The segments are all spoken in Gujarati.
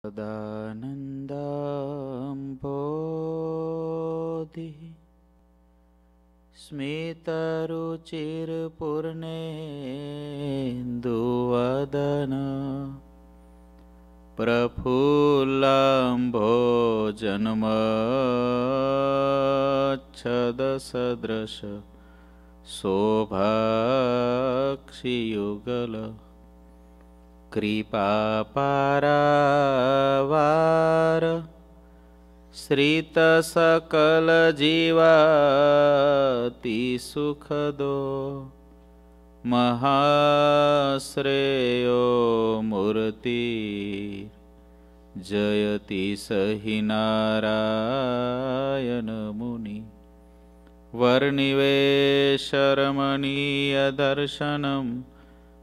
स्मितरुचिरपूर्णे स्मितरुचिरपूर्णेन्दुवदन प्रफुल्लाम्भो जन्मच्छदसदृश शोभाक्षियुगल कृपापारवार श्रितसकलजीवातिसुखदो सुखदो महाश्रेयो मूर्ति जयति स हि नारायणमुनि वर्निवेशरमणीय दर्शनम्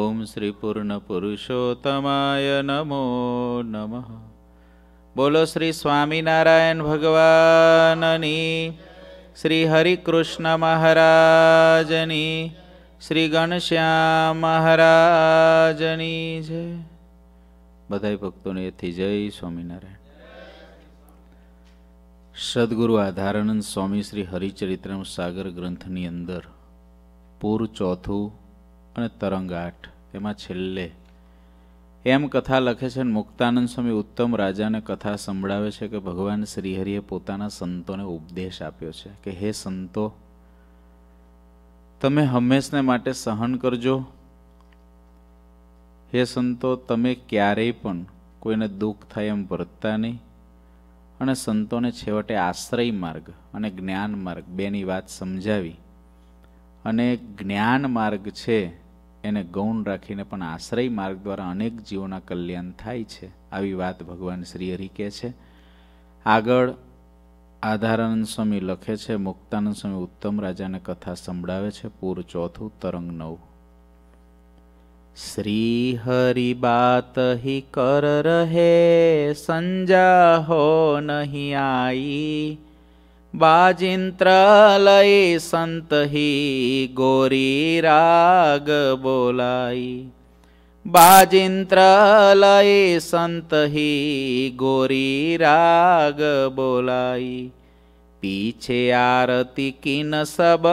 ઓમ શ્રી પૂર્ણ પુરુષોત્તમાય નમો નમઃ બોલો શ્રી સ્વામિનારાયણ ભગવાનની શ્રી હરિકૃષ્ણ મહારાજની શ્રી ગણશ્યામ મહારાજની જય બધા ભક્તોને એથી જય સ્વામિનારાયણ સદગુરુ આધારાનંદ સ્વામી શ્રી હરિચરિત્રમ સાગર ગ્રંથની અંદર પૂર ચોથું અને તરંગાટ એમાં છેલ્લે એમ કથા લખે છે ને મુક્તાનંદ સ્વામી ઉત્તમ રાજાને કથા સંભળાવે છે કે ભગવાન શ્રીહરિએ પોતાના સંતોને ઉપદેશ આપ્યો છે કે હે સંતો તમે હંમેશને માટે સહન કરજો હે સંતો તમે ક્યારેય પણ કોઈને દુઃખ થાય એમ વર્તતા નહીં અને સંતોને છેવટે આશ્રય માર્ગ અને જ્ઞાન માર્ગ બેની વાત સમજાવી અને જ્ઞાન માર્ગ છે એને ગૌણ રાખીને પણ આશ્રય માર્ગ દ્વારા અનેક જીવોના કલ્યાણ થાય છે આવી વાત ભગવાન શ્રી હરિ કહે છે આગળ આધારાનંદ સ્વામી લખે છે મુક્તાનંદ સ્વામી ઉત્તમ રાજાને કથા સંભળાવે છે પૂર ચોથું તરંગ નવું શ્રી હરિ बात ही कर रहे संजा हो नहीं आई બાજિંત્રલય સંતહી ગોરી રાગ બોલાઈ બાજિંત્રલય સંતહી ગોરી રાગ બોલાઈ પીછે આરતી કિન સબ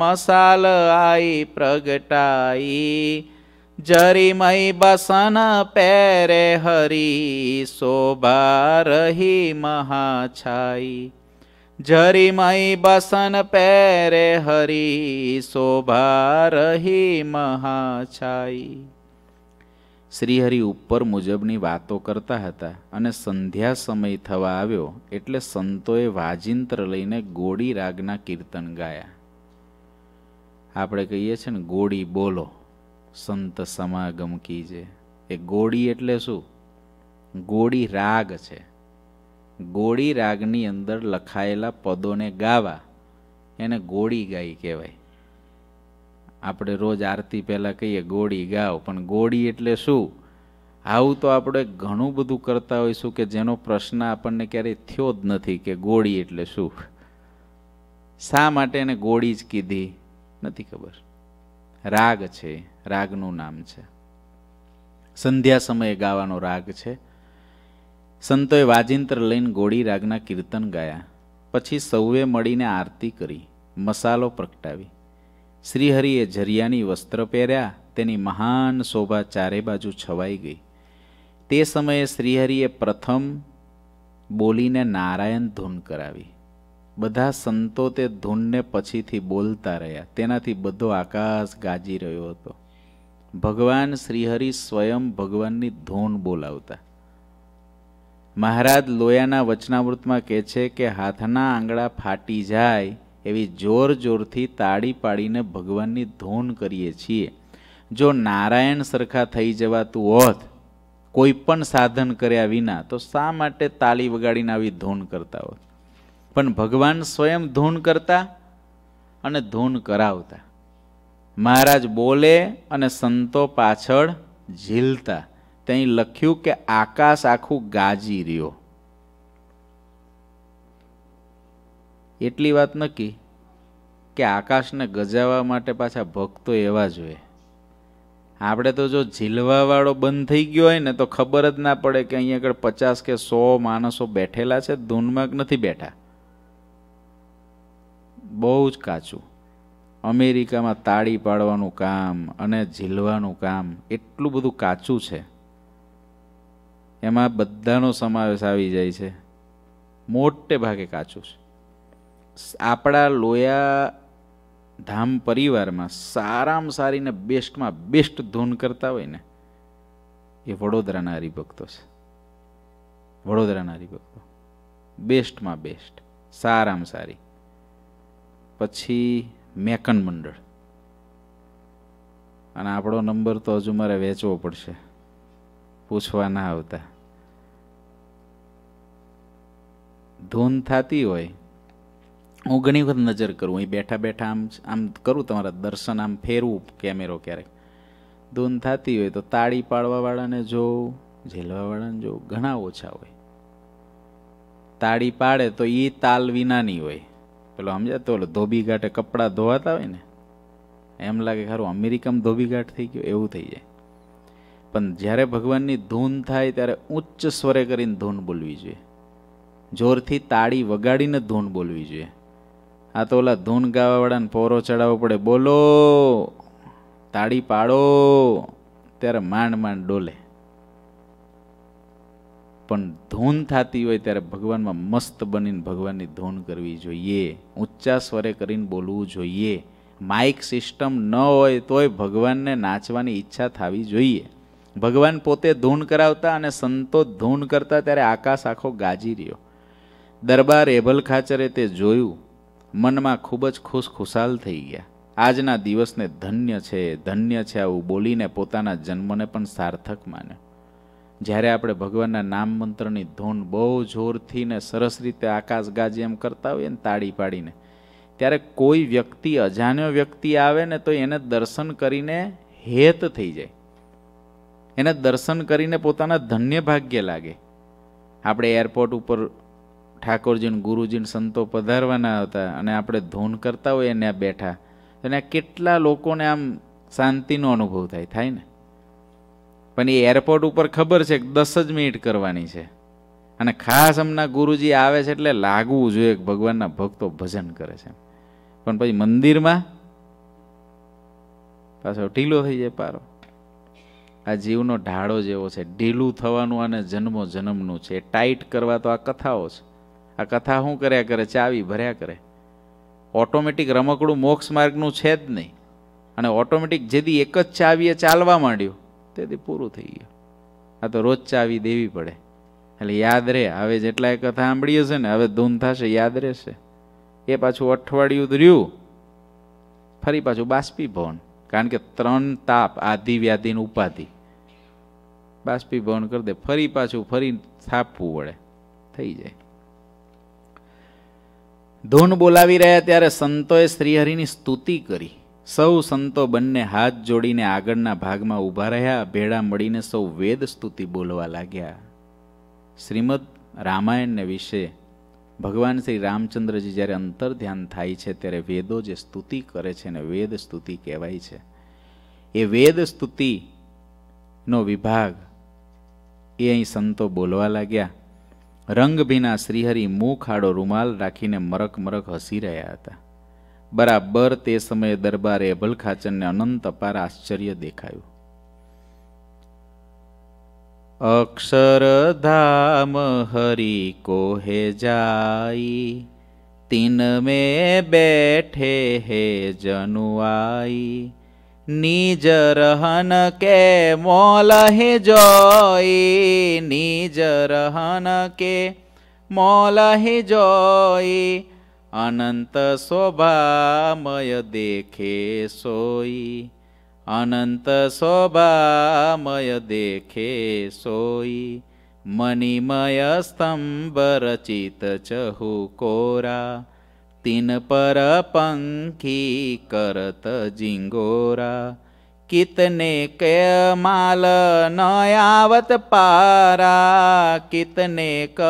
મસાલ આઈ પ્રગટાઈ જરીમય બસન પેરે હરી શોભા રહી મહાછાઈ झरिमय બસન પેરે हरि શોભા રહી મહાછાઈ શ્રીહરિ ઉપર મુજબની વાતો કરતા હતા અને સંધ્યા સમય થવા આવ્યો એટલે સંતોએ વાજિંત્ર લઈને ગોળી રાગના કીર્તન ગાયા આપણે કહીએ છીએ ને ગોળી બોલો સંત સમાગમ કીજે એ ગોળી એટલે શું ગોળી રાગ છે ગોળી રાગની અંદર લખાયેલા પદોને ગાવા એને ગોળી ગાઈ કહેવાય આપણે રોજ આરતી પહેલાં કહીએ ગોળી ગાવ પણ ગોળી એટલે શું આવું તો આપણે ઘણું બધું કરતા હોઈશું કે જેનો પ્રશ્ન આપણને ક્યારેય થયો જ નથી કે ગોળી એટલે શું શા માટે એને ગોળી જ કીધી નથી ખબર રાગ છે રાગનું નામ છે સંધ્યા સમયે ગાવાનો રાગ છે સંતોએ વાજિંત્ર લઈને ગોળી રાગના કીર્તન ગાયા પછી સૌએ મળીને આરતી કરી મસાલો પ્રગટાવી શ્રીહરિએ ઝરિયાની વસ્ત્ર પહેર્યા તેની મહાન શોભા ચારે બાજુ છવાઈ ગઈ તે સમયે શ્રીહરિએ પ્રથમ બોલીને નારાયણ ધૂન કરાવી બધા સંતો તે ધૂનને પછીથી બોલતા રહ્યા તેનાથી બધો આકાશ ગાજી રહ્યો હતો ભગવાન શ્રીહરિ સ્વયં ભગવાનની ધૂન બોલાવતા મહારાજ લોયાના વચનામૃતમાં કહે છે કે હાથના આંગળા ફાટી જાય એવી જોર જોરથી તાળી પાડીને ભગવાનની ધૂન કરીએ છીએ જો નારાયણ સરખા થઈ જવાતું હોત કોઈ પણ સાધન કર્યા વિના તો શા માટે તાળી વગાડીને આવી ધૂન કરતા હોત પણ ભગવાન સ્વયં ધૂન કરતા અને ધૂન કરાવતા મહારાજ બોલે અને સંતો પાછળ ઝીલતા ત્યાં લખ્યું કે આકાશ આખું ગાજી રહ્યો એટલી વાત નક્કી કે આકાશને ગજાવવા માટે પાછા ભક્તો એવા જોઈએ આપણે તો જો ઝીલવાવાળો બંધ થઈ ગયો હોય ને તો ખબર જ ના પડે કે અહીંયા આગળ પચાસ કે સો માણસો બેઠેલા છે ધૂનમાં નથી બેઠા બહુ જ કાચું અમેરિકામાં તાળી પાડવાનું કામ અને ઝીલવાનું કામ એટલું બધું કાચું છે એમાં બધાનો સમાવેશ આવી જાય છે મોટે ભાગે કાચું છે આપણા લોયા ધામ પરિવારમાં સારામાં સારીને બેસ્ટમાં બેસ્ટ ધૂન કરતા હોય ને એ વડોદરાના હરિભક્તો છે વડોદરાના હરિભક્તો બેસ્ટમાં બેસ્ટ સારામાં સારી પછી મેકન મંડળ અને આપણો નંબર તો હજુ મારે વેચવો પડશે પૂછવા ના આવતા ધૂન થતી હોય હું ઘણી વખત નજર કરું અહીં બેઠા બેઠા આમ આમ કરું તમારા દર્શન આમ ફેરવું કેમેરો ક્યારેક ધૂન થતી હોય તો તાળી પાડવાવાળાને જોઉં ઝેલવાવાળાને જોઉં ઘણા ઓછા હોય તાળી પાડે તો એ તાલ વિનાની હોય પેલો સમજાતો ઓલો ધોબી ઘાટે કપડાં ધોવાતા હોય ને એમ લાગે ખરું અમેરિકામાં ધોબી ઘાટ થઈ ગયો એવું થઈ જાય પણ જ્યારે ભગવાનની ધૂન થાય ત્યારે ઉચ્ચ સ્વરે કરીને ધૂન બોલવી જોઈએ જોરથી તાળી વગાડીને ધૂન બોલવી જોઈએ આ તો ઓલા ધૂન ગાવાવાળાને પોરો ચડાવવો પડે બોલો તાળી પાડો ત્યારે માંડ માંડ ડોલે પણ ધૂન થતી હોય ત્યારે ભગવાનમાં મસ્ત બનીને ભગવાનની ધૂન કરવી જોઈએ ઊંચા સ્વરે કરીને બોલવું જોઈએ માઇક સિસ્ટમ ન હોય તોય ભગવાનને નાચવાની ઈચ્છા થવી જોઈએ ભગવાન પોતે ધૂન કરાવતા અને સંતો ધૂન કરતા ત્યારે આકાશ આખો ગાજી રહ્યો દરબાર એભલ ખાચરે તે જોયું મનમાં ખૂબ જ ખુશખુશાલ થઈ ગયા આજના દિવસને ધન્ય છે ધન્ય છે આવું બોલીને પોતાના જન્મને પણ સાર્થક માન્યો જ્યારે આપણે ભગવાનના નામ મંત્રની ધૂન બહુ જોરથી ને સરસ રીતે આકાશ ગાજી એમ કરતા હોઈએ ને તાળી પાડીને ત્યારે કોઈ વ્યક્તિ અજાણ્યો વ્યક્તિ આવે ને તો એને દર્શન કરીને હેત થઈ જાય એને દર્શન કરીને પોતાના ધન્ય ભાગ્ય લાગે આપણે એરપોર્ટ ઉપર ઠાકોરજીને ગુરુજીને સંતો પધારવાના હતા અને આપણે ધૂન કરતા હોઈએ ને બેઠા અને આ કેટલા લોકોને આમ શાંતિનો અનુભવ થાય થાય ને પણ એ એરપોર્ટ ઉપર ખબર છે કે દસ જ મિનિટ કરવાની છે અને ખાસ હમણાં ગુરુજી આવે છે એટલે લાગવું જોઈએ કે ભગવાનના ભક્તો ભજન કરે છે પણ પછી મંદિરમાં પાછો ઢીલો થઈ જાય પારો આ જીવનો ઢાળો જેવો છે ઢીલું થવાનું અને જન્મો જન્મનું છે ટાઈટ કરવા તો આ કથાઓ છે આ કથા શું કર્યા કરે ચાવી ભર્યા કરે ઓટોમેટિક રમકડું મોક્ષ માર્ગનું છે જ નહીં અને ઓટોમેટિક જેદી એક જ ચાવીએ ચાલવા માંડ્યું તેથી પૂરું થઈ ગયું આ તો રોજ ચાવી દેવી પડે એટલે યાદ રહે હવે જેટલા કથા સાંભળીએ છે ને હવે ધૂન થશે યાદ રહેશે એ પાછું અઠવાડિયું રહ્યું ફરી પાછું બાષ્પીભવન કારણ કે ત્રણ તાપ આધિ વ્યાધિની ઉપાધિ બાષ્પીભવન કરી દે ફરી પાછું ફરી થાપવું વળે થઈ જાય ધૂન બોલાવી રહ્યા ત્યારે સંતોએ શ્રીહરિની સ્તુતિ કરી સૌ સંતો બંને હાથ જોડીને આગળના ભાગમાં ઊભા રહ્યા ભેળા મળીને સૌ વેદ સ્તુતિ બોલવા લાગ્યા શ્રીમદ રામાયણને વિશે ભગવાન શ્રી રામચંદ્રજી જ્યારે અંતર ધ્યાન થાય છે ત્યારે વેદો જે સ્તુતિ કરે છે એને વેદ સ્તુતિ કહેવાય છે એ વેદ સ્તુતિનો વિભાગ એ અહીં સંતો બોલવા લાગ્યા રંગભીના શ્રીહરિ મુખ આડો રૂમાલ રાખીને મરક મરક હસી રહ્યા હતા બરાબર તે સમયે દરબારે અભલખાચનને અનંત અપાર આશ્ચર્ય દેખાયું અક્ષરધામ હરિ કોહે જાઈ તિન મે બેઠે હે જનુઆઈ নিজ রহন কে মলহে জয় নিজ রহন কে মলহে জয় অনন্ত শোভাময় দেখে সোই অনন্ত শোভাময় দেখে সোই মণিময় স্তম্ভ রচিত চহু কোরা તિન પર પંખી કરત જિંગોરા કિતને કે માલ નયાવત પારા કિતને ક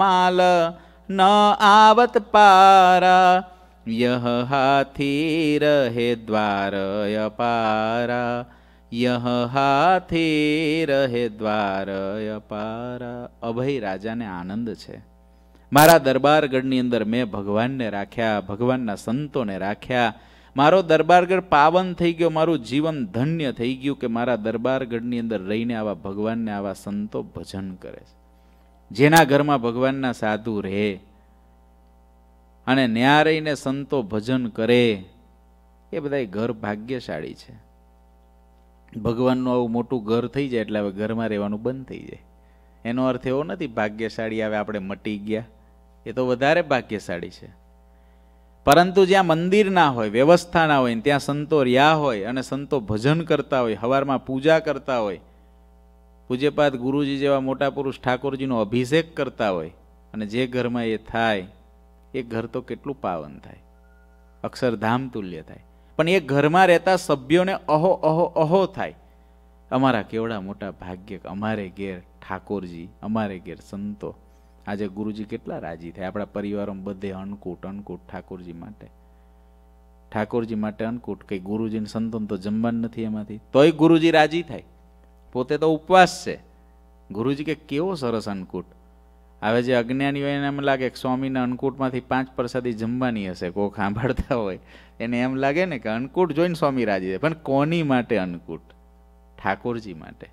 માલ ન આવત પારા યહ હાથી રહે દ્વાર અપારા યહ હાથી રહે દ્વાર અપારા અભય રાજાને આનંદ છે મારા દરબારગઢની અંદર મેં ભગવાનને રાખ્યા ભગવાનના સંતોને રાખ્યા મારો દરબારગઢ પાવન થઈ ગયો મારું જીવન ધન્ય થઈ ગયું કે મારા દરબારગઢની અંદર રહીને આવા ભગવાનને આવા સંતો ભજન કરે છે જેના ઘરમાં ભગવાનના સાધુ રહે અને ન્યા રહીને સંતો ભજન કરે એ બધા ઘર ભાગ્યશાળી છે ભગવાનનું આવું મોટું ઘર થઈ જાય એટલે હવે ઘરમાં રહેવાનું બંધ થઈ જાય એનો અર્થ એવો નથી ભાગ્યશાળી આવે આપણે મટી ગયા એ તો વધારે ભાગ્યશાળી છે પરંતુ જ્યાં મંદિર ના હોય વ્યવસ્થા ના હોય ત્યાં સંતો રહ્યા હોય અને સંતો ભજન કરતા હોય હવારમાં પૂજા કરતા હોય પૂજ્યપાદ ગુરુજી જેવા મોટા પુરુષ ઠાકોરજીનો અભિષેક કરતા હોય અને જે ઘરમાં એ થાય એ ઘર તો કેટલું પાવન થાય અક્ષરધામ તુલ્ય થાય પણ એ ઘરમાં રહેતા સભ્યોને અહો અહો અહો થાય અમારા કેવડા મોટા ભાગ્ય અમારે ઘેર ઠાકોરજી અમારે ઘેર સંતો આજે ગુરુજી કેટલા રાજી થયા આપણા પરિવારોમાં બધે અન્નકૂટ અન્નકૂટ ઠાકોરજી માટે ઠાકોરજી માટે અન્નકૂટ કે ગુરુજીને સંતોન તો જમવાનું નથી એમાંથી તોય ગુરુજી રાજી થાય પોતે તો ઉપવાસ છે ગુરુજી કે કેવો સરસ અન્નકૂટ હવે જે અજ્ઞાની હોય એને એમ લાગે કે સ્વામીના અન્નકૂટમાંથી પાંચ પ્રસાદી જમવાની હશે કોક સાંભળતા હોય એને એમ લાગે ને કે અન્નકૂટ જોઈને સ્વામી રાજી થાય પણ કોની માટે અન્નકૂટ ઠાકોરજી માટે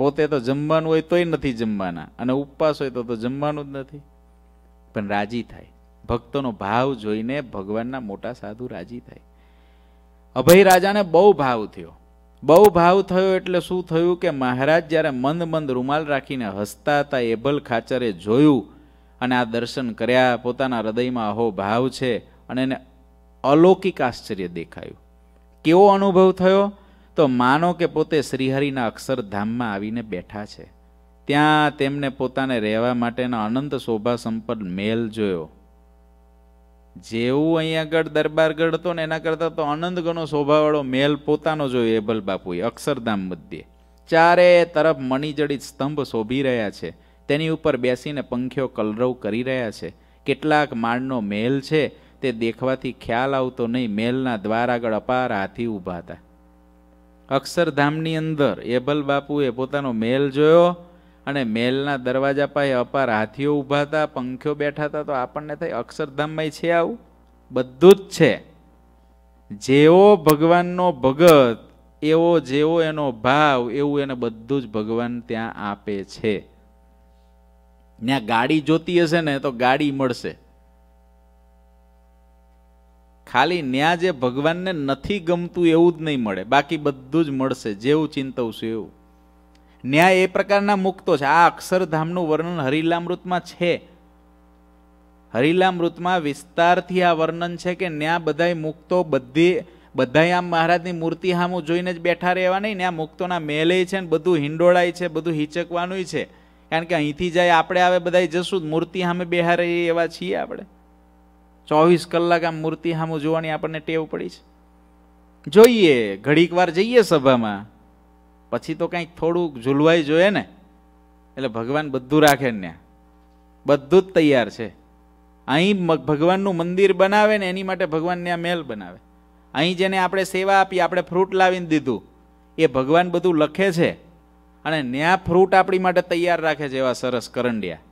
પોતે તો જમવાનું હોય તોય નથી જમવાના અને ઉપવાસ હોય તો તો જમવાનું જ નથી પણ રાજી થાય ભક્તોનો ભાવ જોઈને ભગવાનના મોટા સાધુ રાજી થાય અભય રાજાને બહુ ભાવ થયો બહુ ભાવ થયો એટલે શું થયું કે મહારાજ જ્યારે મંદ મંદ રૂમાલ રાખીને હસતા હતા એબલ ખાચરે જોયું અને આ દર્શન કર્યા પોતાના હૃદયમાં અહો ભાવ છે અને એને અલૌકિક આશ્ચર્ય દેખાયું કેવો અનુભવ થયો તો માનો કે પોતે શ્રીહરિના અક્ષરધામમાં આવીને બેઠા છે ત્યાં તેમને પોતાને રહેવા માટેનો અનંત શોભા સંપન્ન મેલ જોયો જેવું અહીંયા આગળ દરબારગઢ હતો ને એના કરતાં તો અનંત ગણો શોભાવાળો મેલ પોતાનો જોયો એબલ બાપુએ અક્ષરધામ મધ્યે ચારે તરફ મણિજડિત સ્તંભ શોભી રહ્યા છે તેની ઉપર બેસીને પંખીઓ કલરવ કરી રહ્યા છે કેટલાક માળનો મેલ છે તે દેખવાથી ખ્યાલ આવતો નહીં મેલના દ્વાર આગળ અપાર હાથી ઊભા હતા અક્ષરધામની અંદર એબલ બાપુએ પોતાનો મેલ જોયો અને મેલના દરવાજા પાસે અપાર હાથીઓ ઊભા હતા પંખીઓ બેઠા હતા તો આપણને થાય અક્ષરધામમાં છે આવું બધું જ છે જેવો ભગવાનનો ભગત એવો જેવો એનો ભાવ એવું એને બધું જ ભગવાન ત્યાં આપે છે ત્યાં ગાડી જોતી હશે ને તો ગાડી મળશે ખાલી ન્યા જે ભગવાનને નથી ગમતું એવું જ નહીં મળે બાકી બધું જ મળશે જેવું ચિંતવશું એવું ન્યા એ પ્રકારના મુક્તો છે આ અક્ષરધામનું વર્ણન હરિલામૃતમાં છે હરિલામૃતમાં વિસ્તારથી આ વર્ણન છે કે ન્યા બધાય મુક્તો બધી બધાય આમ મહારાજની મૂર્તિ સામું જોઈને જ બેઠા રહેવા નહીં ન્યા મુક્તોના મેલે છે ને બધું હિંડોળાય છે બધું હિચકવાનું છે કારણ કે અહીંથી જાય આપણે આવે બધાય જશું મૂર્તિ સામે બેહા રહીએ એવા છીએ આપણે ચોવીસ કલાક આમ મૂર્તિ સામું જોવાની આપણને ટેવ પડી છે જોઈએ ઘડીક વાર જઈએ સભામાં પછી તો કંઈક થોડુંક ઝૂલવાઈ જોઈએ ને એટલે ભગવાન બધું રાખે ને બધું જ તૈયાર છે અહીં ભગવાનનું મંદિર બનાવે ને એની માટે ભગવાનને આ મેલ બનાવે અહીં જેને આપણે સેવા આપી આપણે ફ્રૂટ લાવીને દીધું એ ભગવાન બધું લખે છે અને ન્યા ફ્રૂટ આપણી માટે તૈયાર રાખે છે એવા સરસ કરંડિયા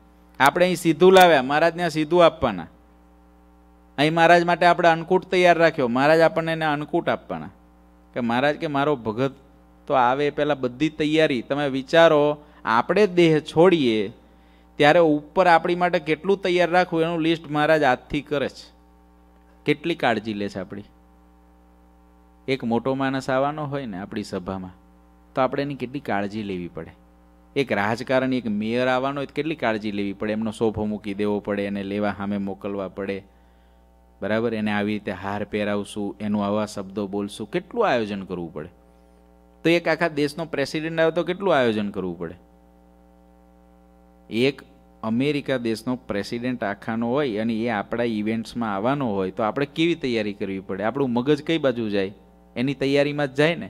આપણે અહીં સીધું લાવ્યા મહારાજ ત્યાં સીધું આપવાના અહીં મહારાજ માટે આપણે અન્નકૂટ તૈયાર રાખ્યો મહારાજ આપણને એને અન્નકૂટ આપવાના કે મહારાજ કે મારો ભગત તો આવે પહેલાં બધી તૈયારી તમે વિચારો આપણે દેહ છોડીએ ત્યારે ઉપર આપણી માટે કેટલું તૈયાર રાખવું એનું લિસ્ટ મહારાજ આજથી કરે છે કેટલી કાળજી લે છે આપણી એક મોટો માણસ આવવાનો હોય ને આપણી સભામાં તો આપણે એની કેટલી કાળજી લેવી પડે એક રાજકારણી એક મેયર આવવાનો હોય કેટલી કાળજી લેવી પડે એમનો સોફો મૂકી દેવો પડે એને લેવા સામે મોકલવા પડે બરાબર એને આવી રીતે હાર પહેરાવશું એનું આવા શબ્દો બોલશું કેટલું આયોજન કરવું પડે તો એક આખા દેશનો પ્રેસિડેન્ટ આવે તો કેટલું આયોજન કરવું પડે એક અમેરિકા દેશનો પ્રેસિડેન્ટ આખાનો હોય અને એ આપણા ઇવેન્ટ્સમાં આવવાનો હોય તો આપણે કેવી તૈયારી કરવી પડે આપણું મગજ કઈ બાજુ જાય એની તૈયારીમાં જ જાય ને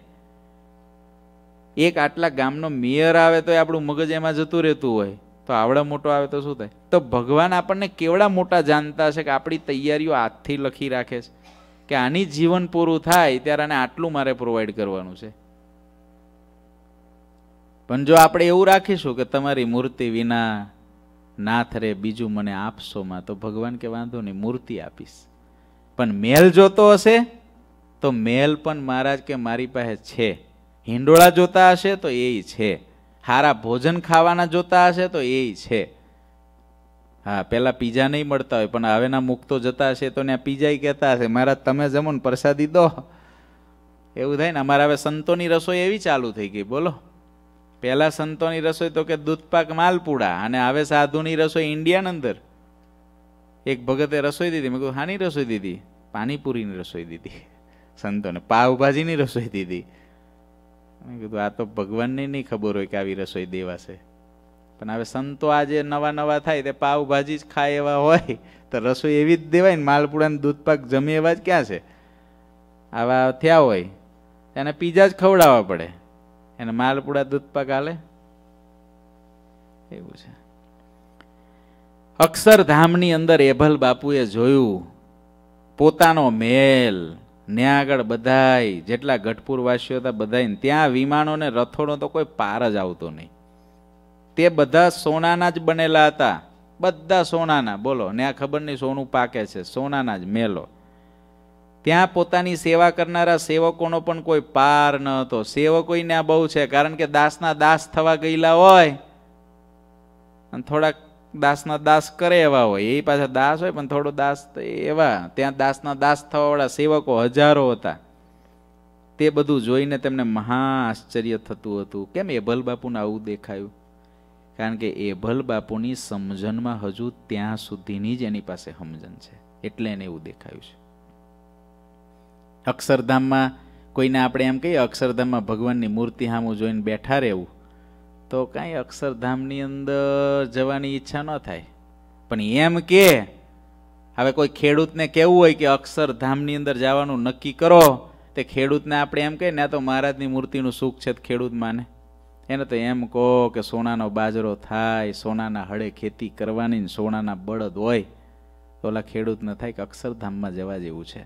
એક આટલા ગામનો મેયર આવે તો એ આપણું મગજ એમાં જતું રહેતું હોય તો આવડા મોટો આવે તો શું થાય તો ભગવાન આપણને કેવડા મોટા જાણતા છે કે આપણી તૈયારીઓ હાથથી લખી રાખે છે કે આની જીવન પૂરું થાય ત્યારે આને આટલું મારે પ્રોવાઈડ કરવાનું છે પણ જો આપણે એવું રાખીશું કે તમારી મૂર્તિ વિના નાથ રે બીજું મને આપશોમાં તો ભગવાન કે વાંધો નહીં મૂર્તિ આપીશ પણ મેલ જોતો હશે તો મેલ પણ મહારાજ કે મારી પાસે છે હિંડોળા જોતા હશે તો એ છે સારા ભોજન ખાવાના જોતા હશે તો એ છે હા પહેલાં પીઝા નહીં મળતા હોય પણ હવેના મુક્તો જતા હશે તો ને પીઝાય કહેતા હશે મારા તમે જમો ને પ્રસાદી દો એવું થાય ને અમારા હવે સંતોની રસોઈ એવી ચાલુ થઈ ગઈ બોલો પહેલાં સંતોની રસોઈ તો કે દૂધપાક માલપુડા અને હવે સાધુની રસોઈ ઇન્ડિયાની અંદર એક ભગતે રસોઈ દીધી મેં કહ્યું હાની રસોઈ દીધી પાણીપુરીની રસોઈ દીધી સંતોને પાવભાજીની રસોઈ દીધી મેં કીધું આ તો ભગવાનને નહીં ખબર હોય કે આવી રસોઈ દેવાશે પણ હવે સંતો આજે નવા નવા થાય તે પાવભાજી જ ખાય એવા હોય તો રસોઈ એવી જ દેવાય ને માલપુડાને દૂધપાક જમે એવા જ ક્યાં છે આવા થયા હોય એને પીઝા જ ખવડાવવા પડે એને માલપુડા દૂધપાક હાલે એવું છે અક્ષરધામની અંદર એભલ બાપુએ જોયું પોતાનો મેલ ત્યાં આગળ બધાય જેટલા ગઢપુરવાસીઓ હતા બધાય ત્યાં વિમાનોને રથોનો તો કોઈ પાર જ આવતો નહીં તે બધા સોનાના જ બનેલા હતા બધા સોનાના બોલો ને આ ખબર નહીં સોનું પાકે છે સોનાના જ મેલો ત્યાં પોતાની સેવા કરનારા સેવકોનો પણ કોઈ પાર ન હતો સેવકોને આ બહુ છે કારણ કે દાસના દાસ થવા ગયેલા હોય અને થોડાક દાસના દાસ કરે એવા હોય એ પાછા દાસ હોય પણ થોડો દાસ તો એવા ત્યાં દાસના દાસ થવાવાળા સેવકો હજારો હતા તે બધું જોઈને તેમને મહા આશ્ચર્ય થતું હતું કેમ એભલ બાપુને આવું દેખાયું કારણ કે એભલ બાપુની સમજણમાં હજુ ત્યાં સુધીની જ એની પાસે સમજણ છે એટલે એને એવું દેખાયું છે અક્ષરધામમાં કોઈને આપણે એમ કહીએ અક્ષરધામમાં ભગવાનની મૂર્તિ સામું જોઈને બેઠા રહેવું તો કાંઈ અક્ષરધામની અંદર જવાની ઈચ્છા ન થાય પણ એમ કે હવે કોઈ ખેડૂતને કહેવું હોય કે અક્ષરધામની અંદર જવાનું નક્કી કરો તે ખેડૂતને આપણે એમ કહીએ ને તો મહારાજની મૂર્તિનું સુખ છે ખેડૂત માને એને તો એમ કહો કે સોનાનો બાજરો થાય સોનાના હળે ખેતી કરવાની ને સોનાના બળદ હોય તો ઓલા ખેડૂત ન થાય કે અક્ષરધામમાં જવા જેવું છે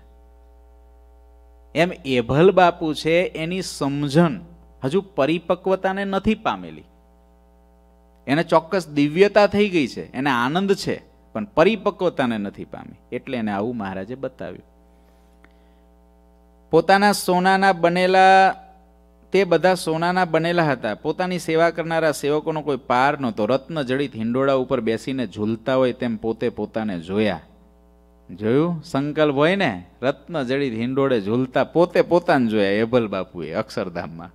એમ એભલ બાપુ છે એની સમજણ હજુ પરિપક્વતાને નથી પામેલી એને ચોક્કસ દિવ્યતા થઈ ગઈ છે એને આનંદ છે પણ પરિપક્વતાને નથી પામી એટલે એને આવું મહારાજે બતાવ્યું પોતાના સોનાના બનેલા તે બધા સોનાના બનેલા હતા પોતાની સેવા કરનારા સેવકોનો કોઈ પાર નહોતો રત્ન જડિત હિંડોળા ઉપર બેસીને ઝૂલતા હોય તેમ પોતે પોતાને જોયા જોયું સંકલ્પ હોય ને રત્ન જડિત હિંડોળે ઝૂલતા પોતે પોતાને જોયા એભલ બાપુએ અક્ષરધામમાં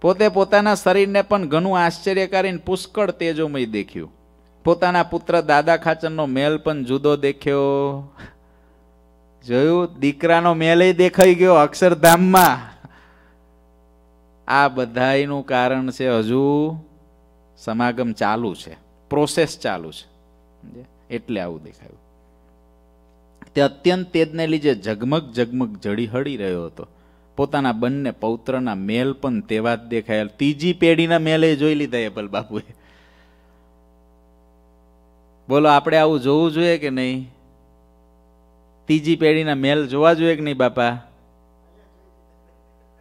પોતે પોતાના શરીરને પણ ઘણું આશ્ચર્યકારીને પુષ્કળ તેજોમય દેખ્યું પોતાના પુત્ર દાદા ખાચરનો મેલ પણ જુદો દેખ્યો જોયું દીકરાનો મેલય દેખાઈ ગયો અક્ષરધામમાં આ બધાનું કારણ છે હજુ સમાગમ ચાલુ છે પ્રોસેસ ચાલુ છે એટલે આવું દેખાયું તે અત્યંત તેજને લીધે ઝગમગ ઝગમગ જડી હળી રહ્યો હતો પોતાના બંને પૌત્રના મેલ પણ તેવા જ દેખાયેલ ત્રીજી પેઢીના મેલે જોઈ લીધા એ ભલ બાપુએ બોલો આપણે આવું જોવું જોઈએ કે નહીં ત્રીજી પેઢીના મેલ જોવા જોઈએ કે નહીં બાપા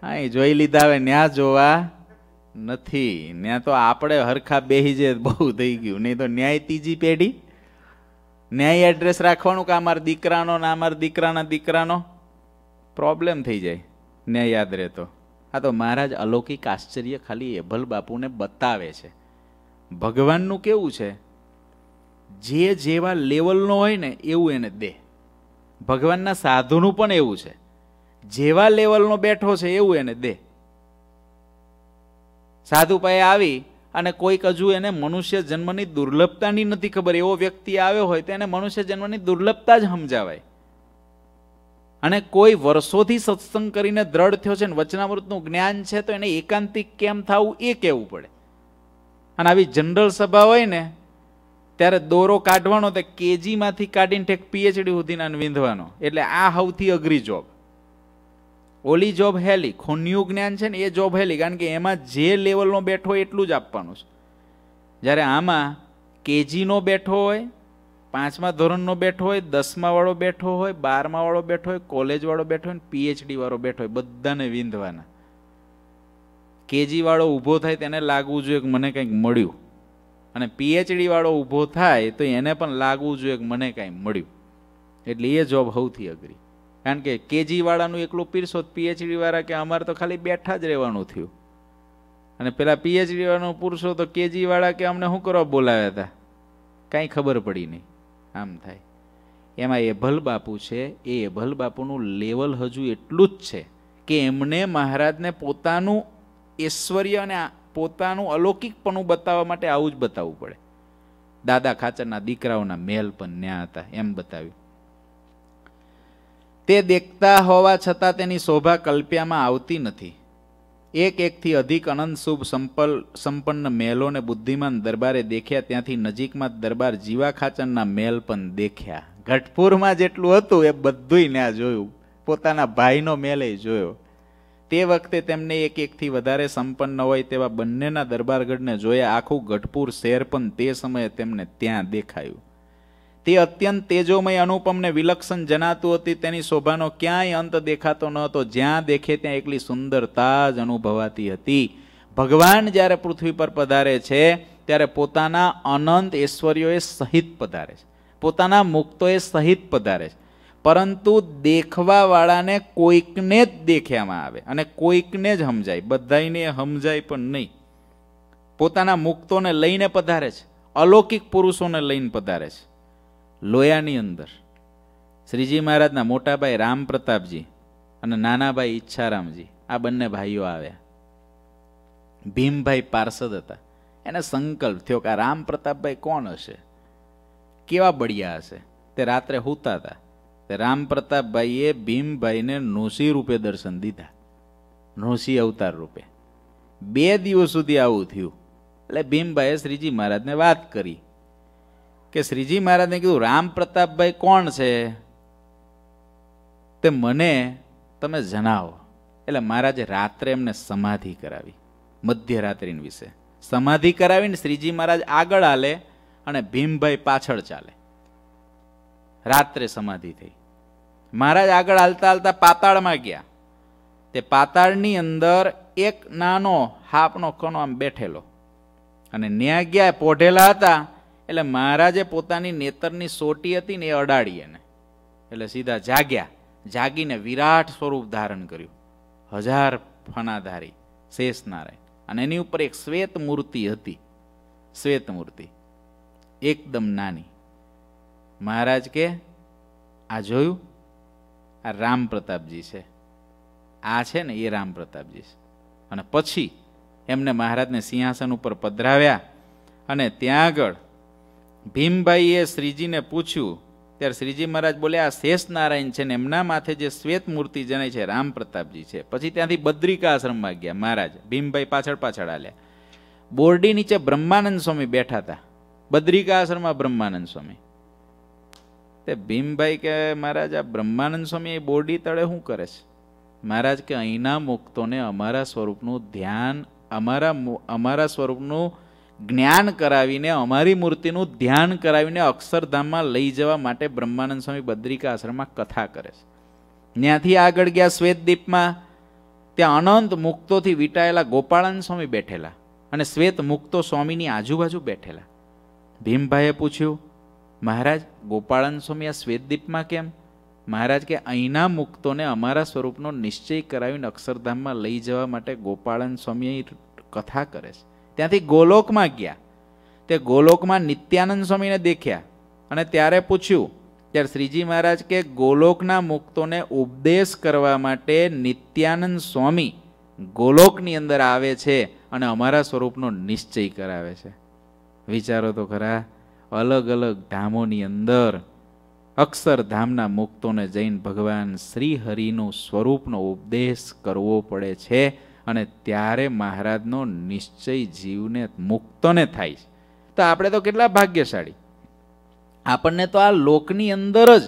હા એ જોઈ લીધા હવે ન્યા જોવા નથી ન્યા તો આપણે હરખા બેહી જે બહુ થઈ ગયું નહીં તો ન્યાય ત્રીજી પેઢી ન્યાય એડ્રેસ રાખવાનું કે અમારા દીકરાનો ને અમારા દીકરાના દીકરાનો પ્રોબ્લેમ થઈ જાય ને યાદ રહેતો આ તો મહારાજ અલૌકિક આશ્ચર્ય ખાલી એભલ બાપુને બતાવે છે ભગવાનનું કેવું છે જે જેવા લેવલનો હોય ને એવું એને દે ભગવાનના સાધુનું પણ એવું છે જેવા લેવલનો બેઠો છે એવું એને દે સાધુ પાસે આવી અને કોઈક હજુ એને મનુષ્ય જન્મની દુર્લભતાની નથી ખબર એવો વ્યક્તિ આવ્યો હોય તો એને મનુષ્ય જન્મની દુર્લભતા જ સમજાવાય અને કોઈ વર્ષોથી સત્સંગ કરીને દ્રઢ થયો છે ને વચનામૃતનું જ્ઞાન છે તો એને એકાંતિક કેમ થવું એ કહેવું પડે અને આવી જનરલ સભા હોય ને ત્યારે દોરો કાઢવાનો તે કેજીમાંથી કાઢીને ઠેક પીએચડી સુધીના વિંધવાનો એટલે આ સૌથી અઘરી જોબ ઓલી જોબ હેલી ખોન્યું જ્ઞાન છે ને એ જોબ હેલી કારણ કે એમાં જે લેવલનો બેઠો એટલું જ આપવાનું છે જ્યારે આમાં કેજીનો બેઠો હોય પાંચમા ધોરણનો બેઠો હોય દસમા વાળો બેઠો હોય બારમા વાળો બેઠો હોય કોલેજ વાળો બેઠો હોય પીએચડી વાળો બેઠો હોય બધાને વિંધવાના કેજી વાળો ઊભો થાય તેને લાગવું જોઈએ કે મને કંઈક મળ્યું અને પીએચડી વાળો ઊભો થાય તો એને પણ લાગવું જોઈએ કે મને કાંઈ મળ્યું એટલે એ જોબ સૌથી અઘરી કારણ કે કેજી વાળાનું એકલું પીરસો પીએચડી વાળા કે અમારે તો ખાલી બેઠા જ રહેવાનું થયું અને પેલા પીએચડી વાળાનું પૂરશો તો કેજી વાળા કે અમને શું કરવા બોલાવ્યા હતા કાંઈ ખબર પડી નહીં આમ થાય એમાં એભલ બાપુ છે એ એભલ બાપુનું લેવલ હજુ એટલું જ છે કે એમણે મહારાજને પોતાનું ઐશ્વર્ય અને પોતાનું અલૌકિકપણું બતાવવા માટે આવું જ બતાવવું પડે દાદા ખાચરના દીકરાઓના મહેલ પણ ન્યા હતા એમ બતાવ્યું તે દેખતા હોવા છતાં તેની શોભા કલ્પ્યામાં આવતી નથી એક એકથી અધિક અનંત શુભ સંપલ સંપન્ન મહેલોને બુદ્ધિમાન દરબારે દેખ્યા ત્યાંથી નજીકમાં દરબાર જીવા ખાચનના મહેલ પણ દેખ્યા ઘટપુરમાં જેટલું હતું એ બધુંય ત્યાં જોયું પોતાના ભાઈનો મહેલે જોયો તે વખતે તેમને એક એકથી વધારે સંપન્ન હોય તેવા બંનેના દરબારગઢને જોયા આખું ગઢપુર શહેર પણ તે સમયે તેમને ત્યાં દેખાયું તે અત્યંત તેજોમય અનુપમને વિલક્ષણ જણાતું હતી તેની શોભાનો ક્યાંય અંત દેખાતો ન હતો જ્યાં દેખે ત્યાં એકલી સુંદરતા જ અનુભવાતી હતી ભગવાન જ્યારે પૃથ્વી પર પધારે છે ત્યારે પોતાના અનંત ઐશ્વર્યોએ સહિત પધારે છે પોતાના મુક્તોએ સહિત પધારે છે પરંતુ દેખવાવાળાને કોઈકને જ દેખ્યામાં આવે અને કોઈકને જ સમજાય બધાને સમજાય પણ નહીં પોતાના મુક્તોને લઈને પધારે છે અલૌકિક પુરુષોને લઈને પધારે છે લોયાની અંદર શ્રીજી મહારાજના મોટાભાઈ રામ પ્રતાપજી અને નાનાભાઈ ઈચ્છારામજી આ બંને ભાઈઓ આવ્યા ભીમભાઈ પાર્ષદ હતા એને સંકલ્પ થયો કે આ રામ પ્રતાપભાઈ કોણ હશે કેવા બળિયા હશે તે રાત્રે હુતા હતા તે રામ પ્રતાપભાઈએ ભીમભાઈને નોસી રૂપે દર્શન દીધા નોસી અવતાર રૂપે બે દિવસ સુધી આવું થયું એટલે ભીમભાઈએ શ્રીજી મહારાજને વાત કરી કે શ્રીજી મહારાજને કીધું રામ પ્રતાપભાઈ કોણ છે તે મને તમે જણાવો એટલે મહારાજે રાત્રે એમને સમાધિ કરાવી મધ્યરાત્રિન વિશે સમાધિ કરાવીને શ્રીજી મહારાજ આગળ હાલે અને ભીમભાઈ પાછળ ચાલે રાત્રે સમાધિ થઈ મહારાજ આગળ હાલતા હાલતા પાતાળમાં ગયા તે પાતાળની અંદર એક નાનો હાપનો કણો આમ બેઠેલો અને ન્યા ગયા પોઢેલા હતા એટલે મહારાજે પોતાની નેતરની સોટી હતી ને એ અડાડી એને એટલે સીધા જાગ્યા જાગીને વિરાટ સ્વરૂપ ધારણ કર્યું હજાર ફનાધારી શેષ નારાયણ અને એની ઉપર એક શ્વેત મૂર્તિ હતી શ્વેત મૂર્તિ એકદમ નાની મહારાજ કે આ જોયું આ રામ પ્રતાપજી છે આ છે ને એ રામ પ્રતાપજી છે અને પછી એમને મહારાજને સિંહાસન ઉપર પધરાવ્યા અને ત્યાં આગળ ભીમભાઈએ શ્રીજીને પૂછ્યું ત્યારે શ્રીજી મહારાજ બોલે આ શેષ નારાયણ છે ને એમના માથે જે શ્વેત મૂર્તિ જણાય છે રામ પ્રતાપજી છે પછી ત્યાંથી બદ્રિકા આશ્રમમાં ગયા મહારાજ ભીમભાઈ પાછળ પાછળ આલ્યા બોરડી નીચે બ્રહ્માનંદ સ્વામી બેઠા હતા બદ્રિકા આશ્રમમાં બ્રહ્માનંદ સ્વામી તે ભીમભાઈ કે મહારાજ આ બ્રહ્માનંદ સ્વામી એ બોરડી તળે શું કરે છે મહારાજ કે અહીંના મુક્તોને અમારા સ્વરૂપનું ધ્યાન અમારા અમારા સ્વરૂપનું જ્ઞાન કરાવીને અમારી મૂર્તિનું ધ્યાન કરાવીને અક્ષરધામમાં લઈ જવા માટે બ્રહ્માનંદ સ્વામી બદ્રિકા આશ્રમમાં કથા કરે છે ત્યાંથી આગળ ગયા શ્વેતદીપમાં ત્યાં અનંત મુક્તોથી વીંટાયેલા ગોપાળાનંદ સ્વામી બેઠેલા અને શ્વેત મુક્તો સ્વામીની આજુબાજુ બેઠેલા ભીમભાઈએ પૂછ્યું મહારાજ ગોપાળાનંદ સ્વામી આ શ્વેતદીપમાં કેમ મહારાજ કે અહીંના મુક્તોને અમારા સ્વરૂપનો નિશ્ચય કરાવીને અક્ષરધામમાં લઈ જવા માટે ગોપાળાનંદ સ્વામી કથા કરે છે ત્યાંથી ગોલોકમાં ગયા તે ગોલોકમાં નિત્યાનંદ સ્વામીને દેખ્યા અને ત્યારે પૂછ્યું ત્યારે શ્રીજી મહારાજ કે ગોલોકના મુક્તોને ઉપદેશ કરવા માટે નિત્યાનંદ સ્વામી ગોલોકની અંદર આવે છે અને અમારા સ્વરૂપનો નિશ્ચય કરાવે છે વિચારો તો ખરા અલગ અલગ ધામોની અંદર અક્ષરધામના મુક્તોને જૈન ભગવાન શ્રી હરિનું સ્વરૂપનો ઉપદેશ કરવો પડે છે અને ત્યારે મહારાજનો નિશ્ચય જીવને મુક્તને થાય છે તો આપણે તો કેટલા ભાગ્યશાળી આપણને તો આ લોકની અંદર જ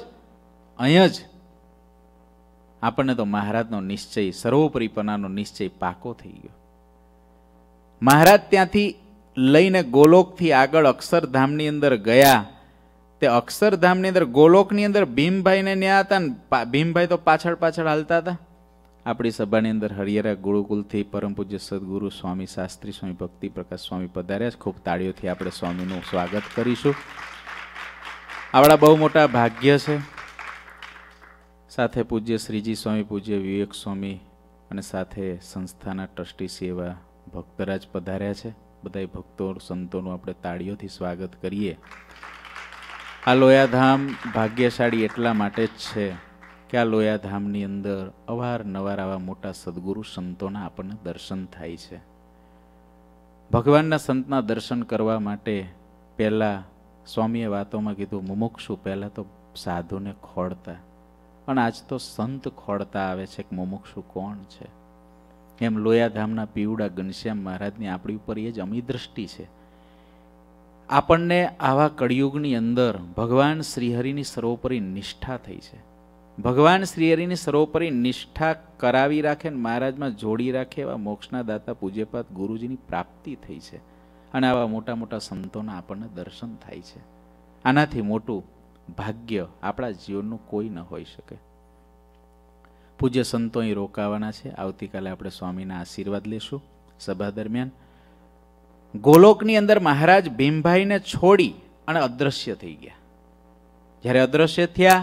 અહીં જ આપણને તો મહારાજનો નિશ્ચય સર્વોપરીપનાનો નિશ્ચય પાકો થઈ ગયો મહારાજ ત્યાંથી લઈને ગોલોકથી આગળ અક્ષરધામની અંદર ગયા તે અક્ષરધામની અંદર ગોલોકની અંદર ભીમભાઈને ન્યા હતા ને ભીમભાઈ તો પાછળ પાછળ હાલતા હતા આપણી સભાની અંદર હરિયરા ગુરુકુલથી પરમ પૂજ્ય સદગુરુ સ્વામી શાસ્ત્રી સ્વામી ભક્તિ પ્રકાશ સ્વામી પધાર્યા છે ખૂબ તાળીઓથી આપણે સ્વામીનું સ્વાગત કરીશું આપણા બહુ મોટા ભાગ્ય છે સાથે પૂજ્ય શ્રીજી સ્વામી પૂજ્ય વિવેક સ્વામી અને સાથે સંસ્થાના ટ્રસ્ટી સેવા ભક્તરાજ પધાર્યા છે બધા ભક્તો સંતોનું આપણે તાળીઓથી સ્વાગત કરીએ આ લોયાધામ ભાગ્યશાળી એટલા માટે જ છે કે આ લોયાધામની અંદર અવારનવાર આવા મોટા સદગુરુ સંતોના આપણને દર્શન થાય છે ભગવાનના સંતના દર્શન કરવા માટે પહેલાં સ્વામીએ વાતોમાં કીધું મુમુક્ષુ પહેલાં તો સાધુને ખોળતા પણ આજ તો સંત ખોળતા આવે છે કે મુમુક્ષુ કોણ છે એમ લોયાધામના પીવડા ઘનશ્યામ મહારાજની આપણી ઉપર એ જ અમી દ્રષ્ટિ છે આપણને આવા કળિયુગની અંદર ભગવાન શ્રીહરિની સર્વોપરી નિષ્ઠા થઈ છે ભગવાન શ્રીહરિની સર્વોપરી નિષ્ઠા કરાવી રાખે ને મહારાજમાં જોડી રાખે એવા મોક્ષના દાતા પૂજ્યપાત ગુરુજીની પ્રાપ્તિ થઈ છે અને આવા મોટા મોટા સંતોના આપણને દર્શન થાય છે આનાથી મોટું ભાગ્ય આપણા જીવનનું કોઈ ન હોઈ શકે પૂજ્ય સંતો અહીં રોકાવાના છે આવતીકાલે આપણે સ્વામીના આશીર્વાદ લેશું સભા દરમિયાન ગોલોકની અંદર મહારાજ ભીમભાઈને છોડી અને અદ્રશ્ય થઈ ગયા જ્યારે અદ્રશ્ય થયા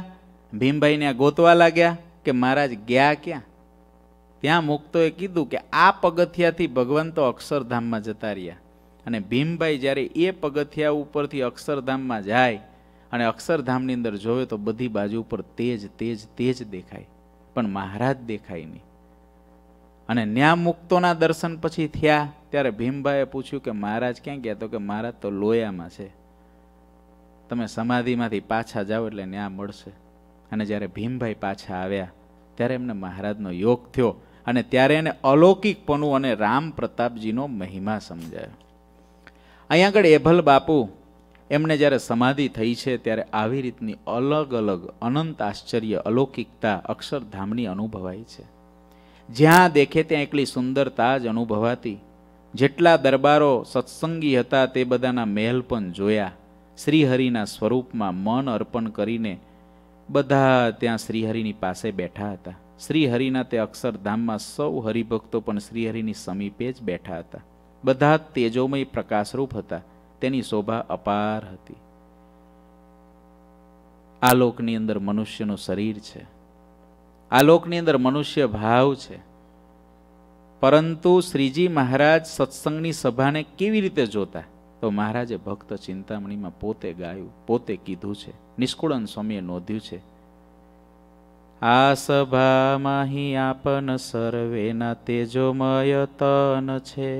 ભીમભાઈ ભીમભાઈને ગોતવા લાગ્યા કે મહારાજ ગયા ક્યાં ત્યાં મુક્તોએ કીધું કે આ પગથિયાથી ભગવાન તો અક્ષરધામમાં જતા રહ્યા અને ભીમભાઈ જ્યારે એ પગથિયા ઉપરથી અક્ષરધામમાં જાય અને અક્ષરધામની અંદર જોવે તો બધી બાજુ ઉપર તેજ તેજ તેજ દેખાય પણ મહારાજ દેખાય નહીં અને ન્યા મુક્તોના દર્શન પછી થયા ત્યારે ભીમભાઈએ પૂછ્યું કે મહારાજ ક્યાં ગયા તો કે મહારાજ તો લોયામાં છે તમે સમાધિમાંથી પાછા જાઓ એટલે ન્યા મળશે અને જ્યારે ભીમભાઈ પાછા આવ્યા ત્યારે એમને મહારાજનો યોગ થયો અને ત્યારે એને અલૌકિકપણું અને રામ પ્રતાપજીનો મહિમા સમજાયો અહીંયા આગળ એભલ બાપુ એમને જ્યારે સમાધિ થઈ છે ત્યારે આવી રીતની અલગ અલગ અનંત આશ્ચર્ય અલૌકિકતા અક્ષરધામની અનુભવાય છે જ્યાં દેખે ત્યાં એકલી સુંદરતા જ અનુભવાતી જેટલા દરબારો સત્સંગી હતા તે બધાના મહેલ પણ જોયા શ્રીહરિના સ્વરૂપમાં મન અર્પણ કરીને બધા ત્યાં શ્રીહરિની પાસે બેઠા હતા શ્રીહરિના તે અક્ષરધામમાં સૌ હરિભક્તો પણ શ્રીહરિની સમીપે જ બેઠા હતા બધા તેજોમય પ્રકાશરૂપ હતા તેની શોભા અપાર હતી આલોકની અંદર મનુષ્યનું શરીર છે આલોકની અંદર મનુષ્ય ભાવ છે પરંતુ શ્રીજી મહારાજ સત્સંગની સભાને કેવી રીતે જોતા તો મહારાજે ભક્ત ચિંતામણીમાં પોતે ગાયું પોતે કીધું છે નિષ્કુળન સ્વામીએ નોંધ્યું છે આ સભામાં હિ આપન સર્વેના તેજોમય તન છે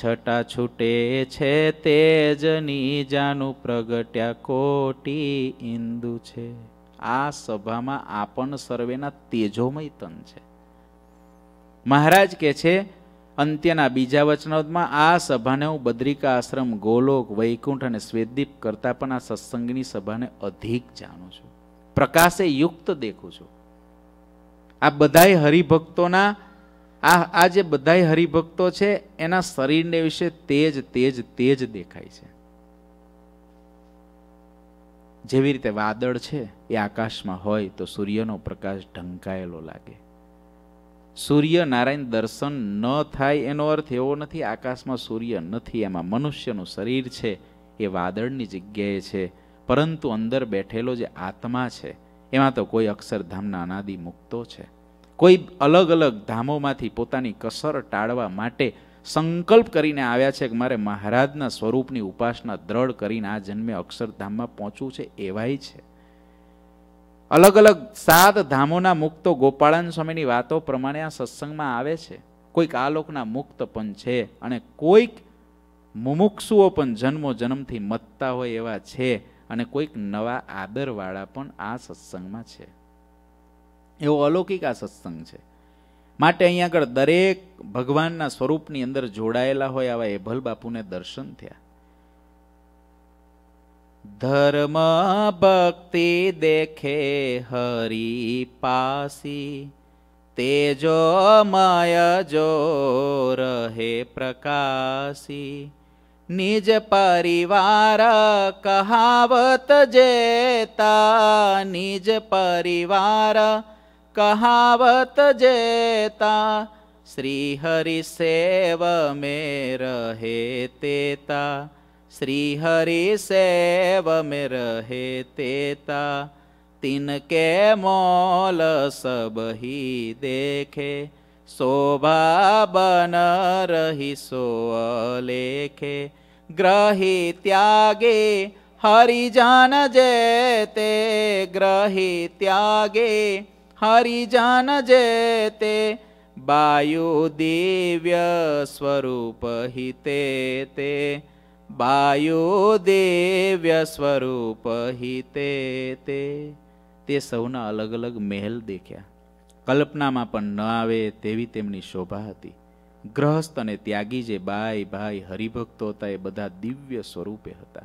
છટા છૂટે છે તેજની જાનું પ્રગટ્યા કોટી ઇન્દુ છે આ સભામાં આપન સર્વેના તેજોમય તન છે મહારાજ કે છે અંત્યના બીજા વચનાવતમાં આ સભાને હું બદ્રિકા આશ્રમ ગોલોક વૈકુંઠ અને શ્વેતદીપ કરતાં પણ આ સત્સંગની સભાને અધિક જાણું છું પ્રકાશે યુક્ત દેખું છું આ બધાય હરિભક્તોના આ આ જે બધાય હરિભક્તો છે એના શરીરને વિશે તેજ તેજ તેજ દેખાય છે જેવી રીતે વાદળ છે એ આકાશમાં હોય તો સૂર્યનો પ્રકાશ ઢંકાયેલો લાગે સૂર્ય નારાયણ દર્શન ન થાય એનો અર્થ એવો નથી આકાશમાં સૂર્ય નથી એમાં મનુષ્યનું શરીર છે એ વાદળની જગ્યાએ છે પરંતુ અંદર બેઠેલો જે આત્મા છે એમાં તો કોઈ અક્ષરધામના અનાદિ મુક્તો છે કોઈ અલગ અલગ ધામોમાંથી પોતાની કસર ટાળવા માટે સંકલ્પ કરીને આવ્યા છે કે મારે મહારાજના સ્વરૂપની ઉપાસના દ્રઢ કરીને આ જન્મે અક્ષરધામમાં પહોંચવું છે એવાય છે અલગ અલગ સાત ધામોના મુક્તો ગોપાળન સ્વામીની વાતો પ્રમાણે આ સત્સંગમાં આવે છે કોઈક આ લોકના મુક્ત પણ છે અને કોઈક મુમુક્ષુઓ પણ જન્મો જન્મથી મતતા હોય એવા છે અને કોઈક નવા આદરવાળા પણ આ સત્સંગમાં છે એવો અલૌકિક આ સત્સંગ છે માટે અહીંયા આગળ દરેક ભગવાનના સ્વરૂપની અંદર જોડાયેલા હોય આવા એભલ બાપુને દર્શન થયા ધર્મ ભક્તિ દેખે હરી પાસી તેજો માય જો રહે પ્રકાશી નિજ પરિવાર કહાવત જેતા નિજ પરિવાર કહાવત જેતા શ્રી હરિ સેવ મે રહે તેતા श्री हरि सेव में रहे तेता तिनके मोल सब ही देखे शोभा बन रही सो लेखे ग्रही त्यागे हरि जान जेते ग्रही त्यागे हरि जान जेते वायु दिव्य स्वरूप हिते ते, ते બાયો દેવ્ય સ્વરૂપ હિતે તે તે સૌના અલગ અલગ મહેલ દેખ્યા કલ્પનામાં પણ ન આવે તેવી તેમની શોભા હતી ગ્રહસ્થ અને ત્યાગી જે બાય ભાઈ હરિભક્તો હતા એ બધા દિવ્ય સ્વરૂપે હતા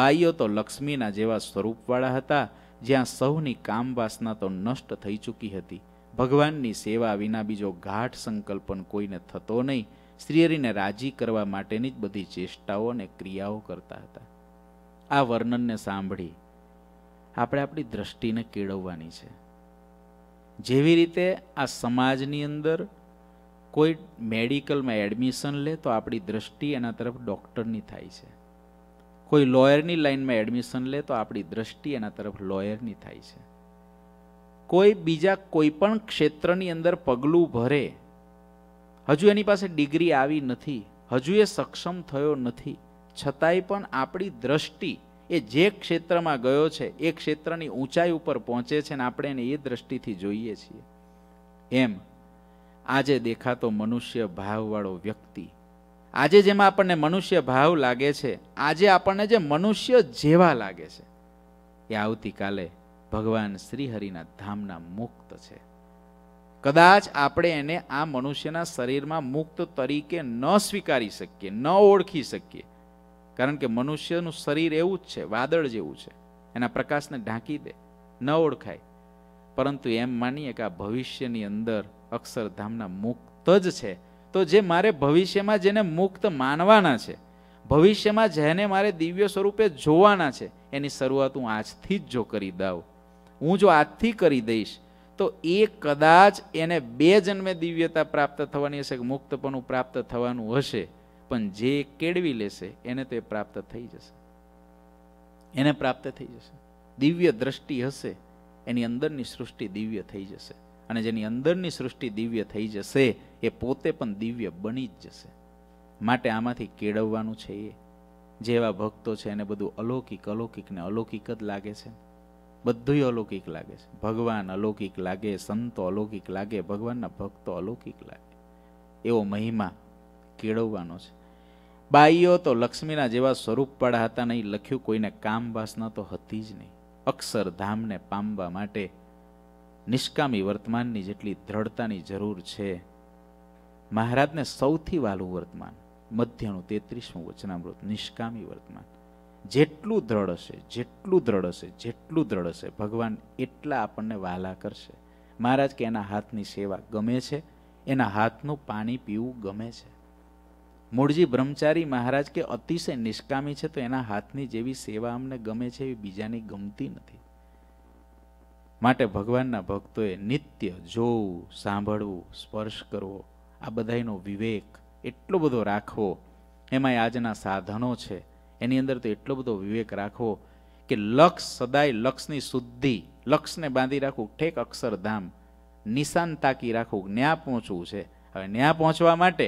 બાઈઓ તો લક્ષ્મીના જેવા સ્વરૂપવાળા હતા જ્યાં સૌની કામવાસના તો નષ્ટ થઈ ચૂકી હતી ભગવાનની સેવા વિના બીજો ગાઢ સંકલ્પન કોઈને થતો નહીં સ્ત્રીયરીને રાજી કરવા માટેની જ બધી ચેષ્ટાઓ અને ક્રિયાઓ કરતા હતા આ વર્ણનને સાંભળી આપણે આપણી દ્રષ્ટિને કેળવવાની છે જેવી રીતે આ સમાજની અંદર કોઈ મેડિકલમાં એડમિશન લે તો આપણી દ્રષ્ટિ એના તરફ ડૉક્ટરની થાય છે કોઈ લોયરની લાઇનમાં એડમિશન લે તો આપણી દ્રષ્ટિ એના તરફ લોયરની થાય છે કોઈ બીજા કોઈ પણ ક્ષેત્રની અંદર પગલું ભરે હજુ એની પાસે ડિગ્રી આવી નથી હજુ એ સક્ષમ થયો નથી છતાંય પણ આપણી દ્રષ્ટિ એ જે ક્ષેત્રમાં ગયો છે એ ક્ષેત્રની ઊંચાઈ ઉપર પહોંચે છે ને આપણે એને એ દ્રષ્ટિથી જોઈએ છીએ એમ આજે દેખાતો મનુષ્ય ભાવવાળો વ્યક્તિ આજે જેમાં આપણને મનુષ્ય ભાવ લાગે છે આજે આપણને જે મનુષ્ય જેવા લાગે છે એ આવતીકાલે ભગવાન શ્રીહરિના ધામના મુક્ત છે કદાચ આપણે એને આ મનુષ્યના શરીરમાં મુક્ત તરીકે ન સ્વીકારી શકીએ ન ઓળખી શકીએ કારણ કે મનુષ્યનું શરીર એવું જ છે વાદળ જેવું છે એના પ્રકાશને ઢાંકી દે ન ઓળખાય પરંતુ એમ માનીએ કે આ ભવિષ્યની અંદર અક્ષરધામના મુક્ત જ છે તો જે મારે ભવિષ્યમાં જેને મુક્ત માનવાના છે ભવિષ્યમાં જેને મારે દિવ્ય સ્વરૂપે જોવાના છે એની શરૂઆત હું આજથી જ જો કરી દઉં હું જો આજથી કરી દઈશ તો એ કદાચ એને બે જન્મે દિવ્યતા પ્રાપ્ત થવાની હશે કે મુક્તપણું પ્રાપ્ત થવાનું હશે પણ જે કેળવી લેશે એને તો એ પ્રાપ્ત થઈ જશે એને પ્રાપ્ત થઈ જશે દિવ્ય દ્રષ્ટિ હશે એની અંદરની સૃષ્ટિ દિવ્ય થઈ જશે અને જેની અંદરની સૃષ્ટિ દિવ્ય થઈ જશે એ પોતે પણ દિવ્ય બની જ જશે માટે આમાંથી કેળવવાનું છે એ જેવા ભક્તો છે એને બધું અલૌકિક અલૌકિક ને અલૌકિક જ લાગે છે બધું અલૌકિક લાગે છે ભગવાન અલૌકિક લાગે સંતો અલૌકિક લાગે ભગવાનના ભક્તો અલૌકિક લાગે એવો મહિમા કેળવવાનો છે બાઈઓ તો લક્ષ્મીના જેવા સ્વરૂપ પડા હતા નહીં લખ્યું કોઈને કામ વાસના તો હતી જ નહીં અક્ષરધામને પામવા માટે નિષ્કામી વર્તમાનની જેટલી દ્રઢતાની જરૂર છે મહારાજને સૌથી વાલું વર્તમાન મધ્યનું તેત્રીસમું વચનામૃત નિષ્કામી વર્તમાન જેટલું દ્રઢ હશે જેટલું દ્રઢ હશે જેટલું દ્રઢ હશે ભગવાન એટલા આપણને વહાલા કરશે મહારાજ કે એના હાથની સેવા ગમે છે એના હાથનું પાણી પીવું ગમે છે મૂળજી બ્રહ્મચારી મહારાજ કે અતિશય નિષ્કામી છે તો એના હાથની જેવી સેવા અમને ગમે છે એવી બીજાની ગમતી નથી માટે ભગવાનના ભક્તોએ નિત્ય જોવું સાંભળવું સ્પર્શ કરવો આ બધાનો વિવેક એટલો બધો રાખવો એમાંય આજના સાધનો છે એની અંદર તો એટલો બધો વિવેક રાખવો કે લક્ષ સદાય લક્ષની શુદ્ધિ લક્ષને બાંધી રાખવું ઠેક અક્ષરધામ નિશાન તાકી રાખવું ન્યા પહોંચવું છે હવે ન્યા પહોંચવા માટે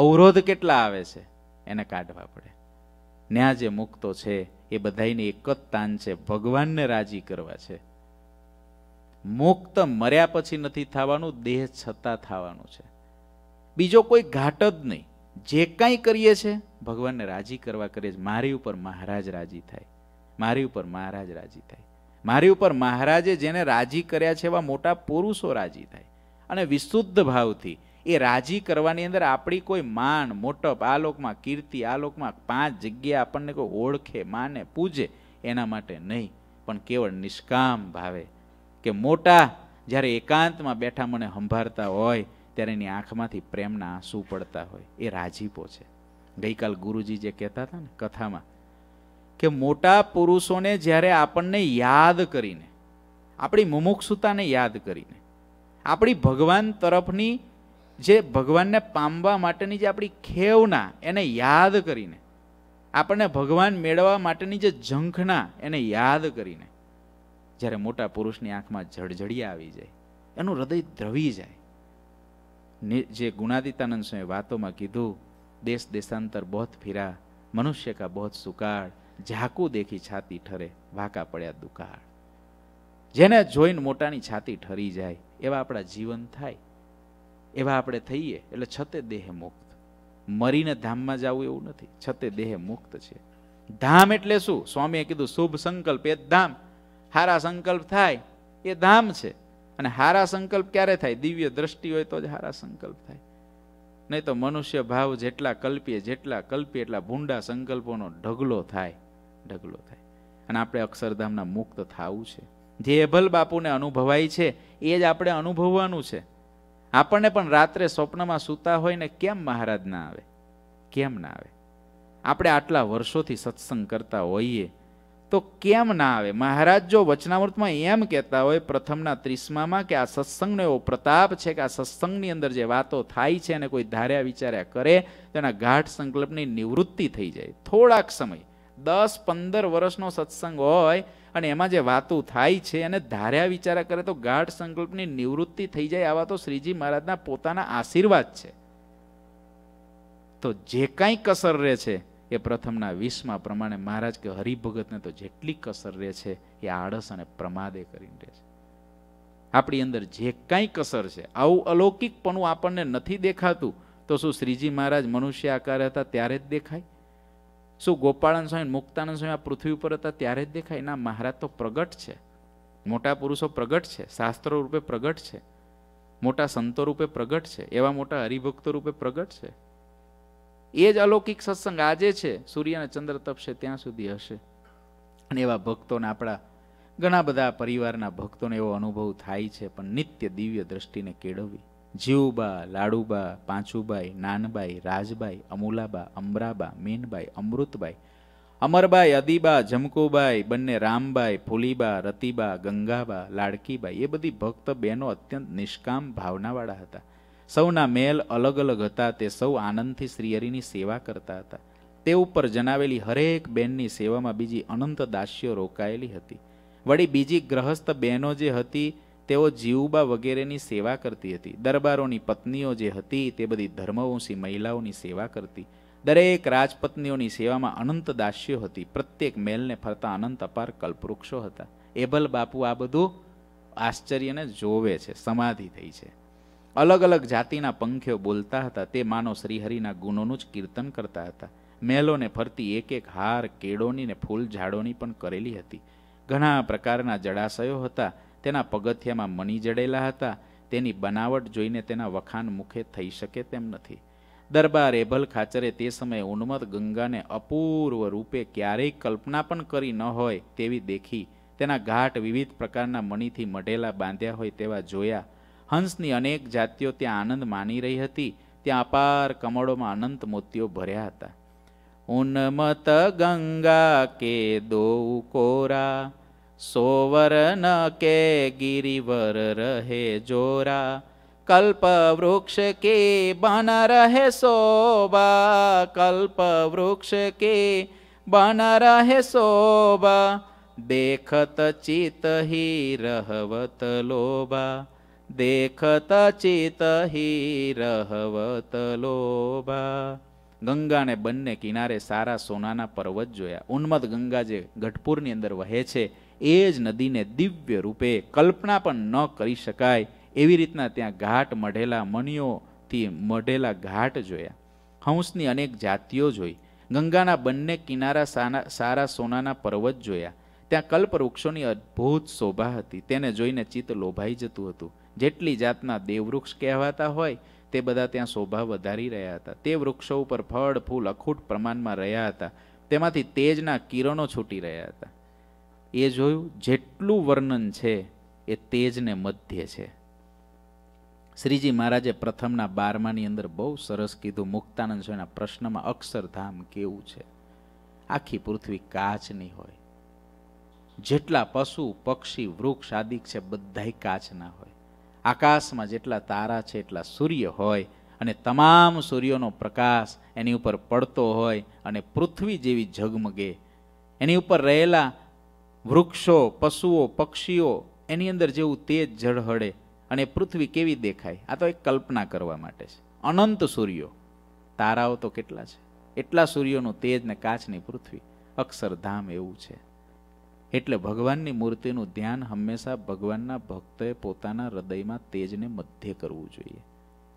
અવરોધ કેટલા આવે છે એને કાઢવા પડે ન્યા જે મુક્તો છે એ બધાની એક જ તાન છે ભગવાનને રાજી કરવા છે મુક્ત મર્યા પછી નથી થવાનું દેહ છતાં થવાનું છે બીજો કોઈ ઘાટ જ નહીં જે કાંઈ કરીએ છીએ ભગવાનને રાજી કરવા કરે છે મારી ઉપર મહારાજ રાજી થાય મારી ઉપર મહારાજ રાજી થાય મારી ઉપર મહારાજે જેને રાજી કર્યા છે એવા મોટા પુરુષો રાજી થાય અને વિશુદ્ધ ભાવથી એ રાજી કરવાની અંદર આપણી કોઈ માન મોટપ આ લોકમાં કીર્તિ આ લોકમાં પાંચ જગ્યા આપણને કોઈ ઓળખે માને પૂજે એના માટે નહીં પણ કેવળ નિષ્કામ ભાવે કે મોટા જ્યારે એકાંતમાં બેઠા મને સંભાળતા હોય ત્યારે એની આંખમાંથી પ્રેમના આંસુ પડતા હોય એ રાજીપો છે ગઈકાલ ગુરુજી જે કહેતા હતા ને કથામાં કે મોટા પુરુષોને જ્યારે આપણને યાદ કરીને આપણી મુમુક્ષુતાને યાદ કરીને આપણી ભગવાન તરફની જે ભગવાનને પામવા માટેની જે આપણી ખેવના એને યાદ કરીને આપણને ભગવાન મેળવવા માટેની જે ઝંખના એને યાદ કરીને જ્યારે મોટા પુરુષની આંખમાં ઝળઝડિયા આવી જાય એનું હૃદય દ્રવી જાય જે ગુણાદિતાનંદ સ્વામી વાતોમાં કીધું દેશ દેશાંતર बहुत ફિરા મનુષ્ય કા बहुत સુકાળ ઝાકુ દેખી છાતી ઠરે વાંકા પડ્યા દુકાળ જેને જોઈને મોટાની છાતી ઠરી જાય એવા આપણા જીવન થાય એવા આપણે થઈએ એટલે છતે દેહ મુક્ત મરીને ધામમાં જવું એવું નથી છતે દેહ મુક્ત છે ધામ એટલે શું સ્વામીએ કીધું શુભ સંકલ્પ એ ધામ હારા સંકલ્પ થાય એ ધામ છે અને હારા સંકલ્પ ક્યારે થાય દિવ્ય દ્રષ્ટિ હોય તો જ હારા સંકલ્પ થાય નહીં તો મનુષ્ય ભાવ જેટલા કલ્પીએ જેટલા કલ્પીએ એટલા ભૂંડા સંકલ્પોનો ઢગલો થાય ઢગલો થાય અને આપણે અક્ષરધામના મુક્ત થવું છે જે અભલ બાપુને અનુભવાય છે એ જ આપણે અનુભવવાનું છે આપણને પણ રાત્રે સ્વપ્નમાં સૂતા હોય ને કેમ મહારાજ ના આવે કેમ ના આવે આપણે આટલા વર્ષોથી સત્સંગ કરતા હોઈએ તો કેમ ના આવે મહારાજ જો વચનામૃતમાં એમ કહેતા હોય પ્રથમના ત્રીસમામાં કે આ સત્સંગનો એવો પ્રતાપ છે કે આ સત્સંગની અંદર જે વાતો થાય છે અને કોઈ ધાર્યા વિચાર્યા કરે તો એના ગાઢ સંકલ્પની નિવૃત્તિ થઈ જાય થોડાક સમય દસ પંદર વર્ષનો સત્સંગ હોય અને એમાં જે વાતો થાય છે અને ધાર્યા વિચારા કરે તો ગાઢ સંકલ્પની નિવૃત્તિ થઈ જાય આવા તો શ્રીજી મહારાજના પોતાના આશીર્વાદ છે તો જે કાંઈ કસર રહે છે એ પ્રથમના વીસમાં પ્રમાણે મહારાજ કે હરિભગતને તો જેટલી કસર રહે છે એ આળસ અને પ્રમાદે કરીને રહે છે આપણી અંદર જે કાંઈ કસર છે આવું અલૌકિકપણું આપણને નથી દેખાતું તો શું શ્રીજી મહારાજ મનુષ્ય આકાર હતા ત્યારે જ દેખાય શું ગોપાળન સ્વામી મુક્તાનંદ સ્વામી આ પૃથ્વી ઉપર હતા ત્યારે જ દેખાય ના મહારાજ તો પ્રગટ છે મોટા પુરુષો પ્રગટ છે શાસ્ત્રો રૂપે પ્રગટ છે મોટા સંતો રૂપે પ્રગટ છે એવા મોટા હરિભક્તો રૂપે પ્રગટ છે એ જ અલૌકિક સત્સંગ આજે છે સૂર્ય અને ચંદ્ર તપશે ત્યાં સુધી હશે અને એવા ભક્તોને આપણા ઘણા બધા પરિવારના ભક્તોને એવો અનુભવ થાય છે પણ નિત્ય દિવ્ય દ્રષ્ટિને કેળવવી જીવબા લાડુબા પાંચુબાઈ નાનબાઈ રાજબાઈ અમુલાબા અમરાબા મીનબાઈ અમૃતબાઈ અમરબાઈ અદીબા જમકુબાઈ બંને રામબાઈ ફુલીબા રતિબા ગંગાબા લાડકીબાઈ એ બધી ભક્ત બહેનો અત્યંત નિષ્કામ ભાવનાવાળા હતા સૌના મેલ અલગ અલગ હતા તે સૌ આનંદથી શ્રીહરિની સેવા કરતા હતા તે ઉપર જણાવેલી હરેક બેનની સેવામાં બીજી અનંત દાસ્યો રોકાયેલી હતી વળી બીજી ગ્રહસ્થ બહેનો જે હતી તેઓ જીવબા વગેરેની સેવા કરતી હતી દરબારોની પત્નીઓ જે હતી તે બધી ધર્મવંશી મહિલાઓની સેવા કરતી દરેક રાજપત્નીઓની સેવામાં અનંત દાસ્યો હતી પ્રત્યેક મેલને ફરતા અનંત અપાર કલ્પવૃક્ષો હતા એબલ બાપુ આ બધું આશ્ચર્યને જોવે છે સમાધિ થઈ છે અલગ અલગ જાતિના પંખીઓ બોલતા હતા તે માનો શ્રીહરિના ગુણોનું જ કીર્તન કરતા હતા મહેલોને ફરતી એક એક હાર કેળોની ને ફૂલ ઝાડોની પણ કરેલી હતી ઘણા પ્રકારના જળાશયો હતા તેના પગથિયામાં મણી જડેલા હતા તેની બનાવટ જોઈને તેના વખાણ મુખે થઈ શકે તેમ નથી દરબાર એભલ ખાચરે તે સમયે ઉન્મદ ગંગાને અપૂર્વ રૂપે ક્યારેય કલ્પના પણ કરી ન હોય તેવી દેખી તેના ઘાટ વિવિધ પ્રકારના મણીથી મઢેલા બાંધ્યા હોય તેવા જોયા હંસની અનેક જાતિઓ ત્યાં આનંદ માની રહી હતી ત્યાં અપાર કમળોમાં અનંત મોતીઓ ભર્યા હતા ઉનમત ગંગા કે દો કોરા સોવર ન કે ગિરિવર રહે જોરા કલ્પ વૃક્ષ કે બન રહે શોભા કલ્પ વૃક્ષ કે બન રહે શોભા દેખત चित ही रहवत लोभा देखत ચેત ही રહવત લોભા ગંગાને બંને કિનારે સારા સોનાના પર્વત જોયા ઉન્મદ ગંગા જે ગઢપુરની અંદર વહે છે એ જ નદીને દિવ્ય રૂપે કલ્પના પણ ન કરી શકાય એવી રીતના ત્યાં ઘાટ મઢેલા મનીઓથી મઢેલા ઘાટ જોયા હંસની અનેક જાતિઓ જોઈ ગંગાના બંને કિનારા સારા સોનાના પર્વત જોયા ત્યાં કલ્પ વૃક્ષોની અદ્ભુત શોભા હતી તેને જોઈને ચિત્ત લોભાઈ જતું હતું જેટલી જાતના દેવવૃક્ષ કહેવાતા હોય તે બધા ત્યાં શોભા વધારી રહ્યા હતા તે વૃક્ષો ઉપર ફળ ફૂલ અખૂટ પ્રમાણમાં રહ્યા હતા તેમાંથી તેજના કિરણો છૂટી રહ્યા હતા એ જોયું જેટલું વર્ણન છે એ તેજને મધ્ય છે શ્રીજી મહારાજે પ્રથમના બારમાની અંદર બહુ સરસ કીધું મુક્તાનંદ સ્વામીના પ્રશ્નમાં અક્ષરધામ કેવું છે આખી પૃથ્વી કાચની હોય જેટલા પશુ પક્ષી વૃક્ષ આદિક છે બધાય કાચના હોય આકાશમાં જેટલા તારા છે એટલા સૂર્ય હોય અને તમામ સૂર્યોનો પ્રકાશ એની ઉપર પડતો હોય અને પૃથ્વી જેવી ઝગમગે એની ઉપર રહેલા વૃક્ષો પશુઓ પક્ષીઓ એની અંદર જેવું તેજ ઝળહળે અને પૃથ્વી કેવી દેખાય આ તો એક કલ્પના કરવા માટે છે અનંત સૂર્યો તારાઓ તો કેટલા છે એટલા સૂર્યોનું તેજ ને કાચની પૃથ્વી અક્ષરધામ એવું છે એટલે ભગવાનની મૂર્તિનું ધ્યાન હંમેશા ભગવાનના ભક્તએ પોતાના હૃદયમાં તેજને મધ્ય કરવું જોઈએ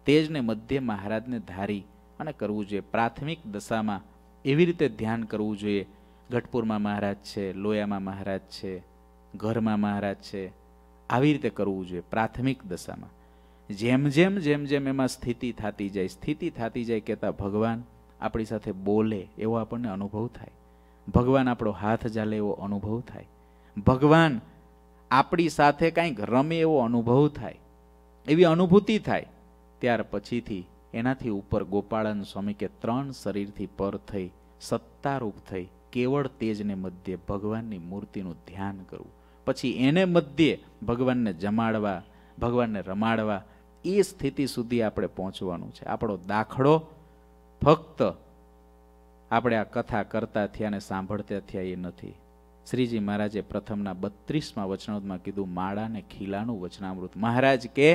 તેજને મધ્ય મહારાજને ધારી અને કરવું જોઈએ પ્રાથમિક દશામાં એવી રીતે ધ્યાન કરવું જોઈએ ગઢપુરમાં મહારાજ છે લોયામાં મહારાજ છે ઘરમાં મહારાજ છે આવી રીતે કરવું જોઈએ પ્રાથમિક દશામાં જેમ જેમ જેમ જેમ એમાં સ્થિતિ થતી જાય સ્થિતિ થતી જાય કહેતા ભગવાન આપણી સાથે બોલે એવો આપણને અનુભવ થાય ભગવાન આપણો હાથ ઝાલે એવો અનુભવ થાય ભગવાન આપણી સાથે કંઈક રમે એવો અનુભવ થાય એવી અનુભૂતિ થાય ત્યાર પછીથી એનાથી ઉપર ગોપાળન સ્વામી કે ત્રણ શરીરથી પર થઈ સત્તારૂપ થઈ કેવળ તેજને મધ્યે ભગવાનની મૂર્તિનું ધ્યાન કરવું પછી એને મધ્યે ભગવાનને જમાડવા ભગવાનને રમાડવા એ સ્થિતિ સુધી આપણે પહોંચવાનું છે આપણો દાખલો ફક્ત આપણે આ કથા કરતા થયા અને સાંભળતા થયા એ નથી શ્રીજી મહારાજે પ્રથમના બત્રીસમાં વચનામૃતમાં કીધું માળા ને ખીલાનું વચનામૃત મહારાજ કે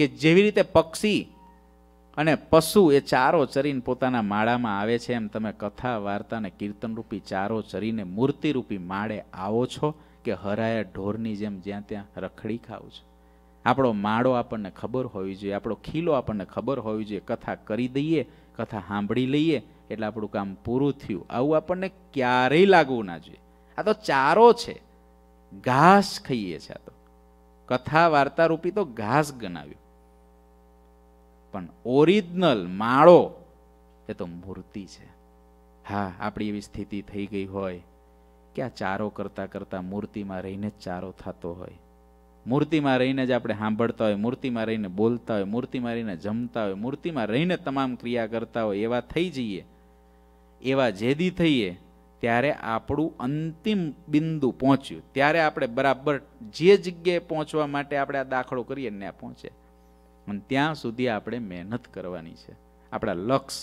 કે જેવી રીતે પક્ષી અને પશુ એ ચારો ચરીને પોતાના માળામાં આવે છે એમ તમે કથા વાર્તા અને કીર્તનરૂપી ચારો ચરીને મૂર્તિરૂપી માળે આવો છો કે હરાયા ઢોરની જેમ જ્યાં ત્યાં રખડી ખાવ છો આપણો માળો આપણને ખબર હોવી જોઈએ આપણો ખીલો આપણને ખબર હોવી જોઈએ કથા કરી દઈએ કથા સાંભળી લઈએ એટલે આપણું કામ પૂરું થયું આવું આપણને ક્યારેય લાગવું ના જોઈએ આ તો ચારો છે ઘાસ ખાઈએ છે આ તો કથા વાર્તા રૂપી તો ઘાસ ગણાવ્યું પણ ઓરિજિનલ માળો એ તો મૂર્તિ છે હા આપણી એવી સ્થિતિ થઈ ગઈ હોય કે આ ચારો કરતા કરતા મૂર્તિમાં રહીને જ ચારો થતો હોય મૂર્તિમાં રહીને જ આપણે સાંભળતા હોય મૂર્તિમાં રહીને બોલતા હોય મૂર્તિમાં રહીને જમતા હોય મૂર્તિમાં રહીને તમામ ક્રિયા કરતા હોય એવા થઈ જઈએ એવા જેદી થઈએ ત્યારે આપણું અંતિમ બિંદુ પહોંચ્યું ત્યારે આપણે બરાબર જે જગ્યાએ પહોંચવા માટે આપણે આ દાખલો કરીએ ત્યાં પહોંચે અને ત્યાં સુધી આપણે મહેનત કરવાની છે આપણા લક્ષ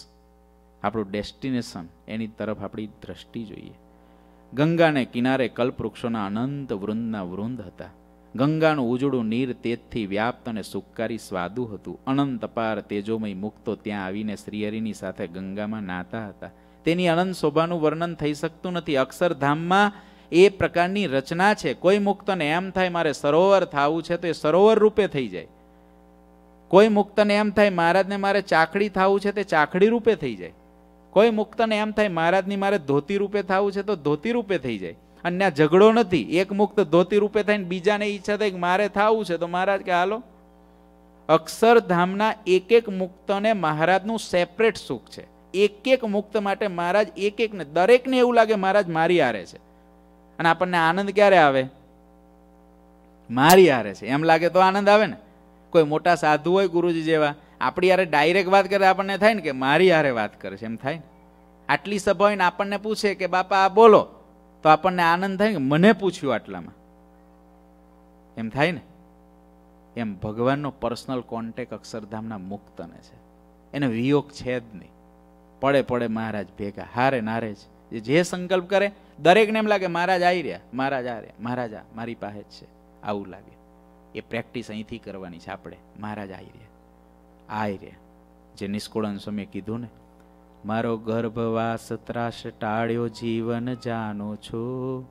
આપણું ડેસ્ટિનેશન એની તરફ આપણી દ્રષ્ટિ જોઈએ ગંગાને કિનારે કલ્પ વૃક્ષોના અનંત વૃંદના વૃંદ હતા ગંગાનું ઉજળું નીર તેજથી વ્યાપ્ત અને સુકારી સ્વાદુ હતું અનંત અપાર તેજોમય મુક્તો ત્યાં આવીને શ્રીહરિની સાથે ગંગામાં નાતા હતા તેની અનંત શોભાનું વર્ણન થઈ શકતું નથી અક્ષરધામમાં એ પ્રકારની રચના છે કોઈ મુક્તને એમ થાય મારે સરોવર થવું છે તો એ સરોવર રૂપે થઈ જાય કોઈ મુક્તને એમ થાય મહારાજને મારે ચાકડી થવું છે તે ચાકડી રૂપે થઈ જાય કોઈ મુક્તને એમ થાય મહારાજની મારે ધોતી રૂપે થવું છે તો ધોતી રૂપે થઈ જાય અને ત્યાં ઝઘડો નથી એક મુક્ત ધોતી રૂપે થઈને બીજાને ઈચ્છા થાય કે મારે થવું છે તો મહારાજ કે હાલો અક્ષરધામના એક એક મુક્તને મહારાજનું સેપરેટ સુખ છે એક એક મુક્ત માટે મહારાજ એક એકને દરેકને એવું લાગે મહારાજ મારી હારે છે અને આપણને આનંદ ક્યારે આવે મારી હારે છે એમ લાગે તો આનંદ આવે ને કોઈ મોટા સાધુ હોય ગુરુજી જેવા આપણી યારે ડાયરેક્ટ વાત કરે આપણને થાય ને કે મારી હારે વાત કરે છે એમ થાય ને આટલી સભા હોય ને આપણને પૂછે કે બાપા આ બોલો તો આપણને આનંદ થાય કે મને પૂછ્યું આટલામાં એમ થાય ને એમ ભગવાનનો પર્સનલ કોન્ટેક અક્ષરધામના મુક્તને છે એને વિયોગ છે જ નહીં પડે પડે મહારાજ ભેગા હારે નારે જ જે સંકલ્પ કરે દરેકને એમ લાગે મહારાજ આવી રહ્યા મહારાજ આ રહ્યા મહારાજ આ મારી પાસે જ છે આવું લાગે એ પ્રેક્ટિસ અહીંથી કરવાની છે આપણે મહારાજ આવી રહ્યા આવી રહ્યા જે નિષ્કુળાન સ્વામીએ કીધું ને મારો ગર્ભવાસ ત્રાસ ટાળ્યો જીવન જાણું છું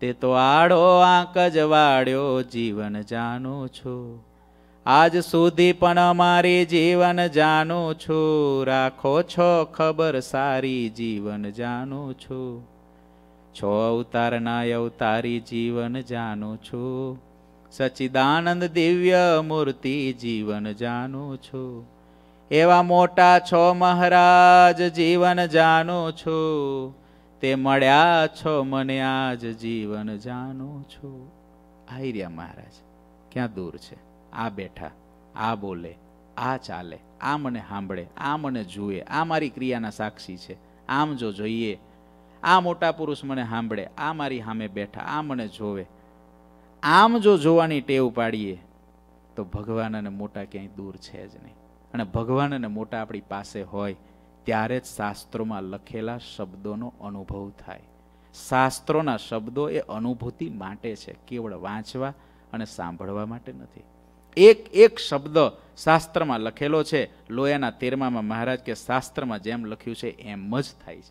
તે તો આડો આંક જ વાળ્યો જીવન જાણું છું આજ સુધી પણ મારી જીવન જાણું છું રાખો છો ખબર સારી જીવન જાણું છું છો અવતારના અવતારી જીવન જાણું છું સચિદાનંદ દિવ્ય મૂર્તિ જીવન જાણું છું એવા મોટા છો મહારાજ જીવન જાણું છું તે મળ્યા છો મને આજ જીવન જાણું છું આયર્યા મહારાજ ક્યાં દૂર છે આ બેઠા આ બોલે આ ચાલે આ મને સાંભળે આ મને જુએ આ મારી ક્રિયાના સાક્ષી છે આમ જો જોઈએ આ મોટા પુરુષ મને સાંભળે આ મારી સામે બેઠા આ મને જોવે આમ જો જોવાની ટેવ પાડીએ તો ભગવાન અને મોટા ક્યાંય દૂર છે જ નહીં અને ભગવાનને મોટા આપણી પાસે હોય ત્યારે જ શાસ્ત્રોમાં લખેલા શબ્દોનો અનુભવ થાય શાસ્ત્રોના શબ્દો એ અનુભૂતિ માટે છે કેવળ વાંચવા અને સાંભળવા માટે નથી એક એક શબ્દ શાસ્ત્રમાં લખેલો છે લોયાના તેરમામાં મહારાજ કે શાસ્ત્રમાં જેમ લખ્યું છે એમ જ થાય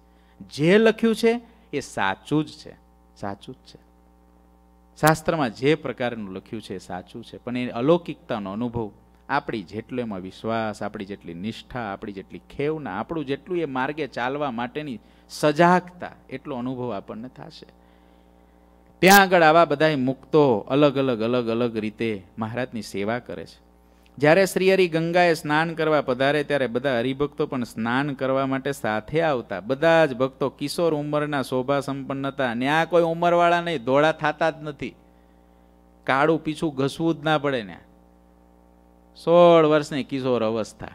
છે જે લખ્યું છે એ સાચું જ છે સાચું જ છે શાસ્ત્રમાં જે પ્રકારનું લખ્યું છે એ સાચું છે પણ એ અલૌકિકતાનો અનુભવ આપણી જેટલો એમાં વિશ્વાસ આપણી જેટલી નિષ્ઠા આપણી જેટલી ખેવના આપણું જેટલું એ માર્ગે ચાલવા માટેની સજાગતા એટલો અનુભવ આપણને થશે ત્યાં આગળ આવા બધા મુક્તો અલગ અલગ અલગ અલગ રીતે મહારાજની સેવા કરે છે જ્યારે શ્રી હરિ ગંગાએ સ્નાન કરવા પધારે ત્યારે બધા હરિભક્તો પણ સ્નાન કરવા માટે સાથે આવતા બધા જ ભક્તો કિશોર ઉંમરના શોભા સંપન્ન હતા અને આ કોઈ ઉંમરવાળા નહીં ધોળા થતા જ નથી કાળું પીછું ઘસવું જ ના પડે ને સોળ વર્ષની કિશોર અવસ્થા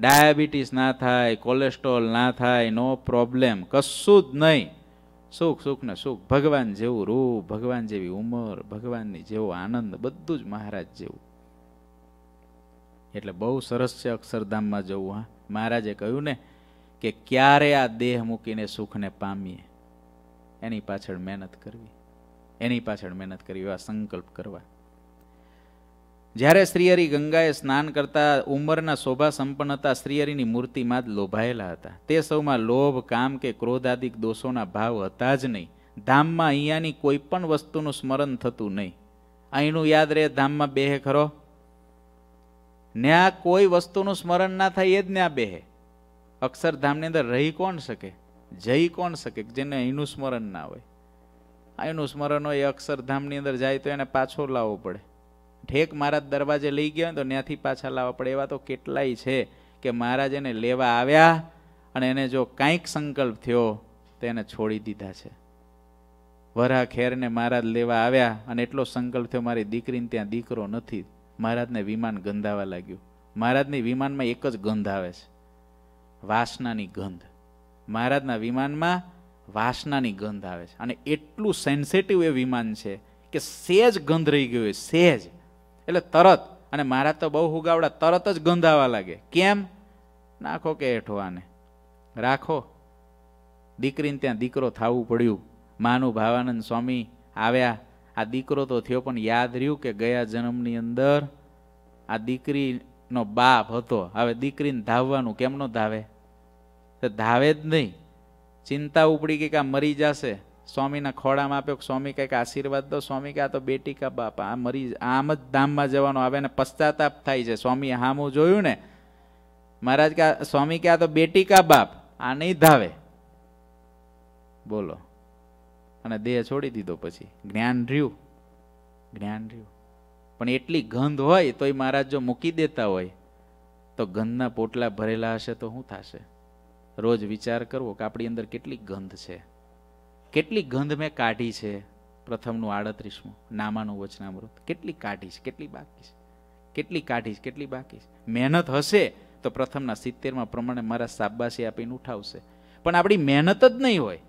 ડાયાબિટીસ ના થાય કોલેસ્ટ્રોલ ના થાય નો પ્રોબ્લેમ કશું જ નહીં સુખ સુખ ને સુખ ભગવાન જેવું રૂપ ભગવાન જેવી ઉંમર ભગવાનની જેવો આનંદ બધું જ મહારાજ જેવું એટલે બહુ સરસ છે અક્ષરધામમાં જવું હા મહારાજે કહ્યું ને કે ક્યારે આ દેહ મૂકીને સુખને પામીએ એની પાછળ મહેનત કરવી એની પાછળ મહેનત કરવી એવા સંકલ્પ કરવા જ્યારે શ્રીહરિ ગંગાએ સ્નાન કરતા ઉંમરના શોભા સંપન્ન હતા શ્રીહરિની મૂર્તિમાં જ લોભાયેલા હતા તે સૌમાં લોભ કામ કે ક્રોધ આદિક દોષોના ભાવ હતા જ નહીં ધામમાં અહીંયાની કોઈ પણ વસ્તુનું સ્મરણ થતું નહીં અહીંનું યાદ રહે ધામમાં બેહે ખરો ને કોઈ વસ્તુનું સ્મરણ ના થાય એ જ ને બેહે અક્ષરધામની અંદર રહી કોણ શકે જઈ કોણ શકે જેને અહીંનું સ્મરણ ના હોય અહીંનું સ્મરણ હોય અક્ષરધામની અંદર જાય તો એને પાછો લાવવો પડે ઠેક મહારાજ દરવાજે લઈ ગયા તો ત્યાંથી પાછા લાવવા પડે એવા તો કેટલાય છે કે મહારાજ એને લેવા આવ્યા અને એને જો કાંઈક સંકલ્પ થયો તો એને છોડી દીધા છે વરા ખેરને મહારાજ લેવા આવ્યા અને એટલો સંકલ્પ થયો મારી દીકરીને ત્યાં દીકરો નથી મહારાજને વિમાન ગંધાવા લાગ્યું મહારાજની વિમાનમાં એક જ ગંધ આવે છે વાસનાની ગંધ મહારાજના વિમાનમાં વાસનાની ગંધ આવે છે અને એટલું સેન્સેટિવ એ વિમાન છે કે સેજ ગંધ રહી ગયું હોય સેજ એટલે તરત અને મારા તો બહુ હુગાવડા તરત જ ગંધાવા લાગે કેમ નાખો કે હેઠો આને રાખો દીકરીને ત્યાં દીકરો થવું પડ્યું માનું ભાવાનંદ સ્વામી આવ્યા આ દીકરો તો થયો પણ યાદ રહ્યું કે ગયા જન્મની અંદર આ દીકરીનો બાપ હતો હવે દીકરીને ધાવવાનું કેમનો ધાવે તો ધાવે જ નહીં ચિંતા ઉપડી ગઈ કે આ મરી જશે સ્વામીના ખોળામાં આપ્યો સ્વામી કંઈક આશીર્વાદ દો સ્વામી કે આ તો બેટી કા બાપા આ મરી આમ જ ધામમાં જવાનું આવે ને પશ્ચાતાપ થાય છે સ્વામી હામું જોયું ને મહારાજ કે સ્વામી કે આ તો બેટી કા બાપ આ નહીં ધાવે બોલો અને દેહ છોડી દીધો પછી જ્ઞાન રહ્યું જ્ઞાન રહ્યું પણ એટલી ગંધ હોય તો એ મહારાજ જો મૂકી દેતા હોય તો ગંધના પોટલા ભરેલા હશે તો શું થશે રોજ વિચાર કરવો કે આપણી અંદર કેટલી ગંધ છે કેટલી ગંધ મેં કાઢી છે પ્રથમનું આડત્રીસમું નામાનું વચનામૃત કેટલી કાઢીશ કેટલી બાકી છે કેટલી કાઢીશ કેટલી બાકી છે મહેનત હશે તો પ્રથમના સિત્તેરમાં પ્રમાણે મારા સાબાસી આપીને ઉઠાવશે પણ આપણી મહેનત જ નહીં હોય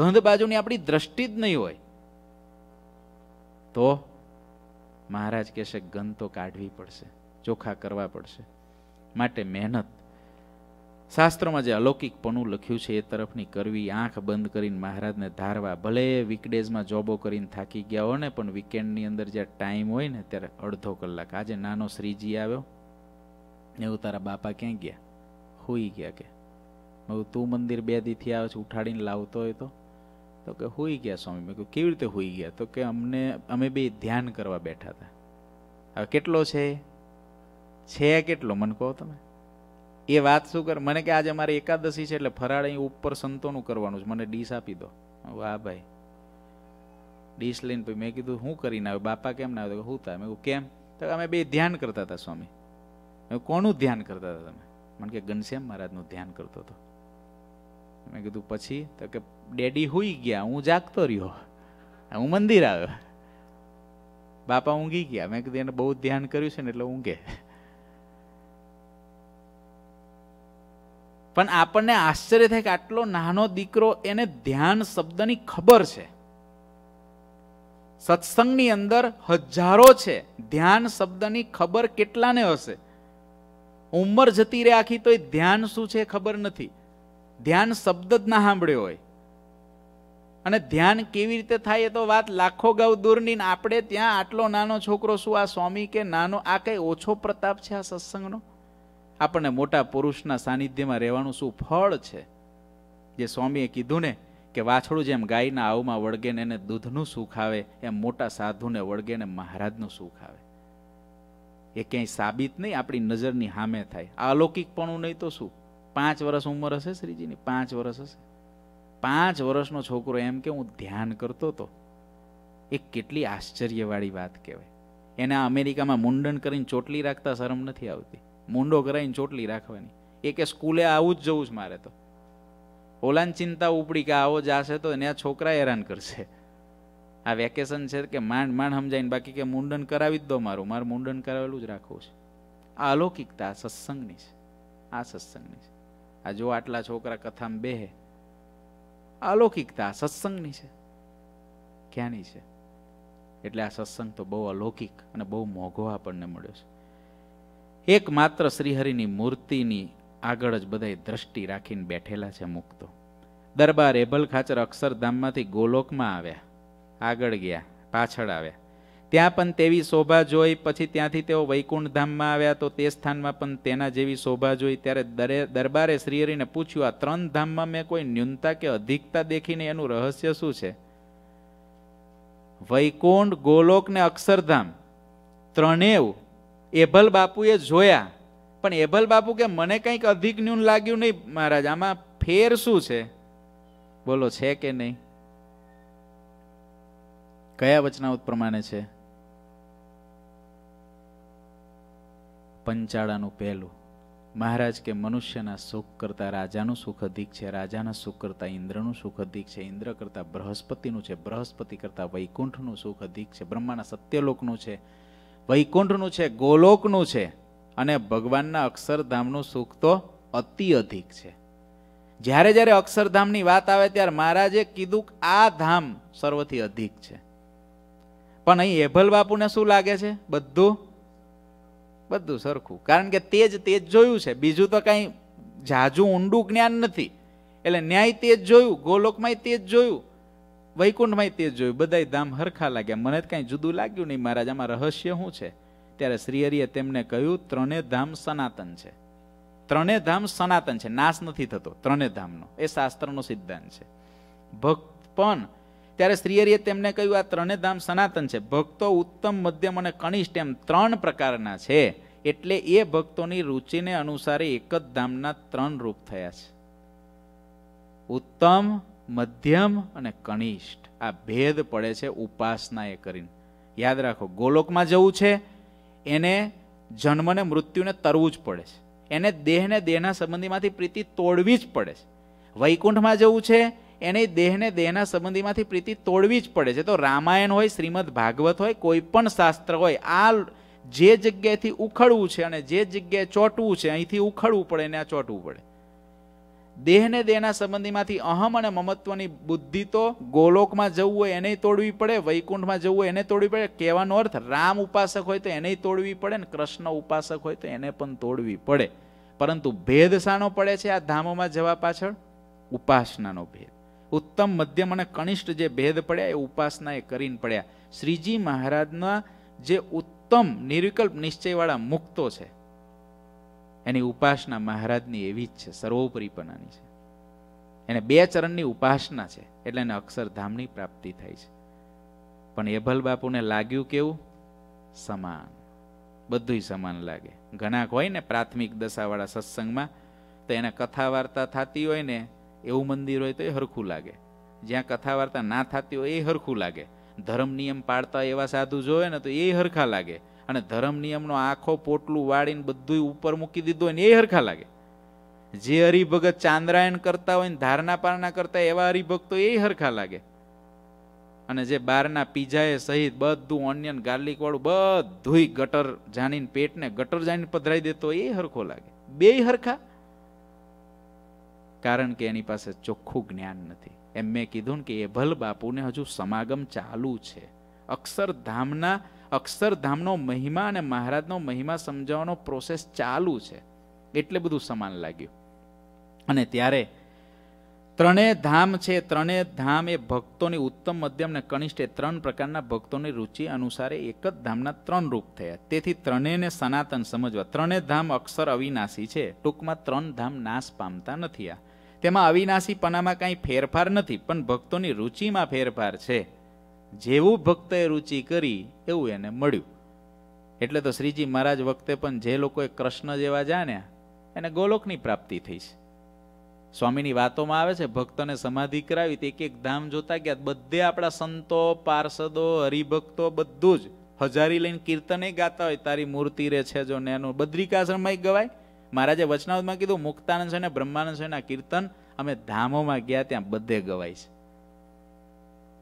ગંધ બાજુની આપણી દ્રષ્ટિ જ નહીં હોય તો મહારાજ કહેશે ગંધ તો કાઢવી પડશે ચોખા કરવા પડશે માટે મહેનત શાસ્ત્રોમાં જે અલૌકિક અલૌકિકપણું લખ્યું છે એ તરફની કરવી આંખ બંધ કરીને મહારાજને ધારવા ભલે વીકડેઝમાં જોબો કરીને થાકી ગયા હોય ને પણ વીકેન્ડની અંદર જ્યારે ટાઈમ હોય ને ત્યારે અડધો કલાક આજે નાનો શ્રીજી આવ્યો એવું તારા બાપા ક્યાં ગયા હોઈ ગયા કે મેં તું મંદિર બે દીથી આવે છે ઉઠાડીને લાવતો હોય તો તો કે હોઈ ગયા સ્વામી મેં કહ્યું કેવી રીતે હોઈ ગયા તો કે અમને અમે બે ધ્યાન કરવા બેઠા હતા હવે કેટલો છે છે કેટલો મને કહો તમે એ વાત શું કર મને કે આજે મારે એકાદશી છે એટલે ફરાળ અહીં ઉપર સંતોનું કરવાનું છે મને ડીશ આપી દો વાહ ભાઈ ડીશ લઈને પછી મેં કીધું હું કરીને આવ્યો બાપા કેમ ના આવ્યો હું તા મેં કેમ તો અમે બે ધ્યાન કરતા હતા સ્વામી કોનું ધ્યાન કરતા હતા તમે મને કે ઘનશ્યામ મહારાજનું ધ્યાન કરતો હતો મેં કીધું પછી તો કે ડેડી હુઈ ગયા હું જાગતો રહ્યો હું મંદિર આવ્યો બાપા ઊંઘી ગયા મેં કીધું એને બહુ ધ્યાન કર્યું છે ને એટલે ઊંઘે પણ આપણને આશ્ચર્ય થાય કે આટલો નાનો દીકરો એને ધ્યાન શબ્દની ખબર છે સત્સંગની અંદર હજારો છે ધ્યાન શબ્દની ખબર કેટલાને હશે ઉંમર જતી રહે આખી તો એ ધ્યાન શું છે ખબર નથી ધ્યાન શબ્દ જ ના સાંભળ્યો હોય અને ધ્યાન કેવી રીતે થાય એ તો વાત લાખો ગાઉ દૂરની આપણે ત્યાં આટલો નાનો છોકરો શું આ સ્વામી કે નાનો આ કઈ ઓછો પ્રતાપ છે આ સત્સંગનો આપણને મોટા પુરુષના સાનિધ્યમાં રહેવાનું શું ફળ છે જે સ્વામીએ કીધું ને કે વાછડું જેમ ગાયના આવમાં વળગેને એને દૂધનું સુખ આવે એમ મોટા સાધુને વળગે ને મહારાજનું સુખ આવે એ ક્યાંય સાબિત નહીં આપણી નજરની સામે થાય આ અલૌકિકપણું નહીં તો શું પાંચ વર્ષ ઉંમર હશે શ્રીજીની પાંચ વર્ષ હશે પાંચ વર્ષનો છોકરો એમ કે હું ધ્યાન કરતો હતો એ કેટલી આશ્ચર્યવાળી વાત કહેવાય એને અમેરિકામાં મુંડન કરીને ચોટલી રાખતા શરમ નથી આવતી મુંડો કરાવીને ચોટલી રાખવાની એ કે સ્કૂલે આવું જ જવું છે મારે તો ઓલાની ચિંતા ઉપડી કે આવો જાશે તો એને આ છોકરા હેરાન કરશે આ વેકેશન છે કે માંડ માંડ સમજાઈને બાકી કે મુંડન કરાવી જ દો મારું મારું મુંડન કરાવેલું જ રાખવું છે આ અલૌકિકતા સત્સંગની છે આ સત્સંગની છે આ જો આટલા છોકરા કથામાં બેહે આ અલૌકિકતા સત્સંગની છે ક્યાંની છે એટલે આ સત્સંગ તો બહુ અલૌકિક અને બહુ મોઘો આપણને મળ્યો છે એકમાત્ર શ્રીહરિની મૂર્તિની આગળ જ બધાએ દ્રષ્ટિ રાખીને બેઠેલા છે મુક્તો દરબાર એબલ ખાચર અક્ષરધામમાંથી ગોલોકમાં આવ્યા આગળ ગયા પાછળ આવ્યા ત્યાં પણ તેવી શોભા જોઈ પછી ત્યાંથી તેઓ વૈકુંઠધામમાં આવ્યા તો તે સ્થાનમાં પણ તેના જેવી શોભા જોઈ ત્યારે દરે દરબારે શ્રીહરિને પૂછ્યું આ ત્રણ ધામમાં મેં કોઈ ન્યૂનતા કે અધિકતા દેખીને એનું રહસ્ય શું છે વૈકુંઠ ગોલોક ને અક્ષરધામ ત્રણેવ એભલ બાપુએ જોયા પણ એભલ બાપુ કે મને કંઈક અધિજ્ઞુન લાગ્યું નહીં મહારાજ આમાં ફેર શું છે બોલો છે કે નહીં કયા વચનાવત પ્રમાણે છે પંચાળાનું પહેલું મહારાજ કે મનુષ્યના સુખ કરતાં રાજાનું સુખ અધિક છે રાજાના સુખ કરતાં ઇન્દ્રનું સુખ અધિક છે ઇન્દ્ર કરતાં બૃહસ્પતિનું છે બૃહસ્પતિ કરતાં વૈકુંઠનું સુખ અધિક છે બ્રહ્માના સત્યલોકનું છે વૈકુંઠનું છે ગોલોકનું છે અને ભગવાનના અક્ષરધામનું સુખ તો અતિ અધિક છે જ્યારે જ્યારે અક્ષરધામની વાત આવે ત્યારે મહારાજે કીધું આ ધામ સર્વથી અધિક છે પણ અહીં એભલ બાપુને શું લાગે છે બધું બધું સરખું કારણ કે તે તેજ તેજ જોયું છે બીજું તો કાંઈ ઝાઝું ઊંડું જ્ઞાન નથી એટલે ન્યાય તેજ જોયું ગોલોકમાંય તે જ જોયું વૈકુંઠમાં તે જોયું બધાય ધામ હરખા લાગ્યા મને કાંઈ જુદું લાગ્યું નહીં મહારાજ આમાં રહસ્ય શું છે ત્યારે શ્રીહરિએ તેમને કહ્યું ત્રણે ધામ સનાતન છે ત્રણે ધામ સનાતન છે નાશ નથી થતો ત્રણે ધામનો એ શાસ્ત્રનો સિદ્ધાંત છે ભક્ત પણ ત્યારે શ્રીહરિએ તેમને કહ્યું આ ત્રણે ધામ સનાતન છે ભક્તો ઉત્તમ મધ્યમ અને કનિષ્ઠ એમ ત્રણ પ્રકારના છે એટલે એ ભક્તોની રુચિને અનુસારે એક જ ધામના ત્રણ રૂપ થયા છે ઉત્તમ મધ્યમ અને કનિષ્ઠ આ ભેદ પડે છે ઉપાસના એ કરીને યાદ રાખો ગોલોકમાં જવું છે એને જન્મને મૃત્યુને તરવું જ પડે છે એને દેહને દેહના સંબંધીમાંથી પ્રીતિ તોડવી જ પડે છે વૈકુંઠમાં જવું છે એને દેહને દેહના સંબંધીમાંથી પ્રીતિ તોડવી જ પડે છે તો રામાયણ હોય શ્રીમદ ભાગવત હોય કોઈ પણ શાસ્ત્ર હોય આ જે જગ્યાએથી ઉખડવું છે અને જે જગ્યાએ ચોંટવું છે અહીંથી ઉખડવું પડે એને આ ચોંટવું પડે દેહને દેહના સંબંધીમાંથી અહમ અને મમત્વની બુદ્ધિ તો ગોલોકમાં જવું હોય એને તોડવી પડે વૈકુંઠમાં જવું હોય એને તોડવી પડે કહેવાનો અર્થ રામ ઉપાસક હોય તો એને તોડવી પડે ને કૃષ્ણ ઉપાસક હોય તો એને પણ તોડવી પડે પરંતુ ભેદ શાનો પડે છે આ ધામોમાં જવા પાછળ ઉપાસનાનો ભેદ ઉત્તમ મધ્યમ અને કનિષ્ઠ જે ભેદ પડ્યા એ ઉપાસના એ કરીને પડ્યા શ્રીજી મહારાજના જે ઉત્તમ નિર્વિકલ્પ નિશ્ચયવાળા મુક્તો છે એની ઉપાસના મહારાજની એવી જ છે સર્વોપરીપણાની છે એને બે ચરણની ઉપાસના છે એટલે એને અક્ષરધામની પ્રાપ્તિ થાય છે પણ એભલ બાપુને લાગ્યું કેવું સમાન બધુંય સમાન લાગે ઘણાક હોય ને પ્રાથમિક દશાવાળા સત્સંગમાં તો એને કથા વાર્તા થતી હોય ને એવું મંદિર હોય તો એ હરખું લાગે જ્યાં કથા વાર્તા ના થતી હોય એ હરખું લાગે ધર્મ નિયમ પાળતા એવા સાધુ જોવે ને તો એ હરખા લાગે અને ધર્મ નિયમનો આખો પોટલું વાળીને બધું ઉપર મૂકી દીધું હોય ને એ હરખા લાગે જે હરિભગત ચાંદ્રાયણ કરતા હોય ને ધારણા પારણા કરતા એવા હરિભક્તો એ હરખા લાગે અને જે બારના પીઝાએ સહિત બધું ઓનિયન ગાર્લિકવાળું બધું ગટર જાણીને પેટને ગટર જાણીને પધરાઈ દેતો એ હરખો લાગે બે હરખા કારણ કે એની પાસે ચોખ્ખું જ્ઞાન નથી એમ મેં કીધું ને કે એ ભલ બાપુને હજુ સમાગમ ચાલુ છે અક્ષરધામના અક્ષરધામનો મહિમા અને મહારાજનો મહિમા સમજાવવાનો પ્રોસેસ ચાલુ છે એટલે બધું સમાન લાગ્યું અને ત્યારે ત્રણેય ધામ છે ત્રણેય ધામ એ ભક્તોની ઉત્તમ મધ્યમ અને કનિષ્ઠ એ ત્રણ પ્રકારના ભક્તોની રુચિ અનુસારે એક જ ધામના ત્રણ રૂપ થયા તેથી ત્રણેયને સનાતન સમજવા ત્રણેય ધામ અક્ષર અવિનાશી છે ટૂંકમાં ત્રણ ધામ નાશ પામતા નથી આ તેમાં અવિનાશીપણામાં કાંઈ ફેરફાર નથી પણ ભક્તોની રુચિમાં ફેરફાર છે જેવું ભક્તએ રુચિ કરી એવું એને મળ્યું એટલે તો શ્રીજી મહારાજ વખતે પણ જે લોકોએ કૃષ્ણ જેવા જાણ્યા એને ગોલોકની પ્રાપ્તિ થઈ છે સ્વામીની વાતોમાં આવે છે ભક્તોને સમાધિ કરાવી તે એક એક ધામ જોતા ગયા બધે આપણા સંતો પાર્ષદો હરિભક્તો બધું જ હજારી લઈને કીર્તને ગાતા હોય તારી મૂર્તિ રહે છે જો ને એનું બદ્રિકાશ્રમમાં ગવાય મહારાજે વચનાવતમાં કીધું મુક્તાનંદ સ્વામી બ્રહ્માનંદ સ્વામીના કીર્તન અમે ધામોમાં ગયા ત્યાં બધે ગવાય છે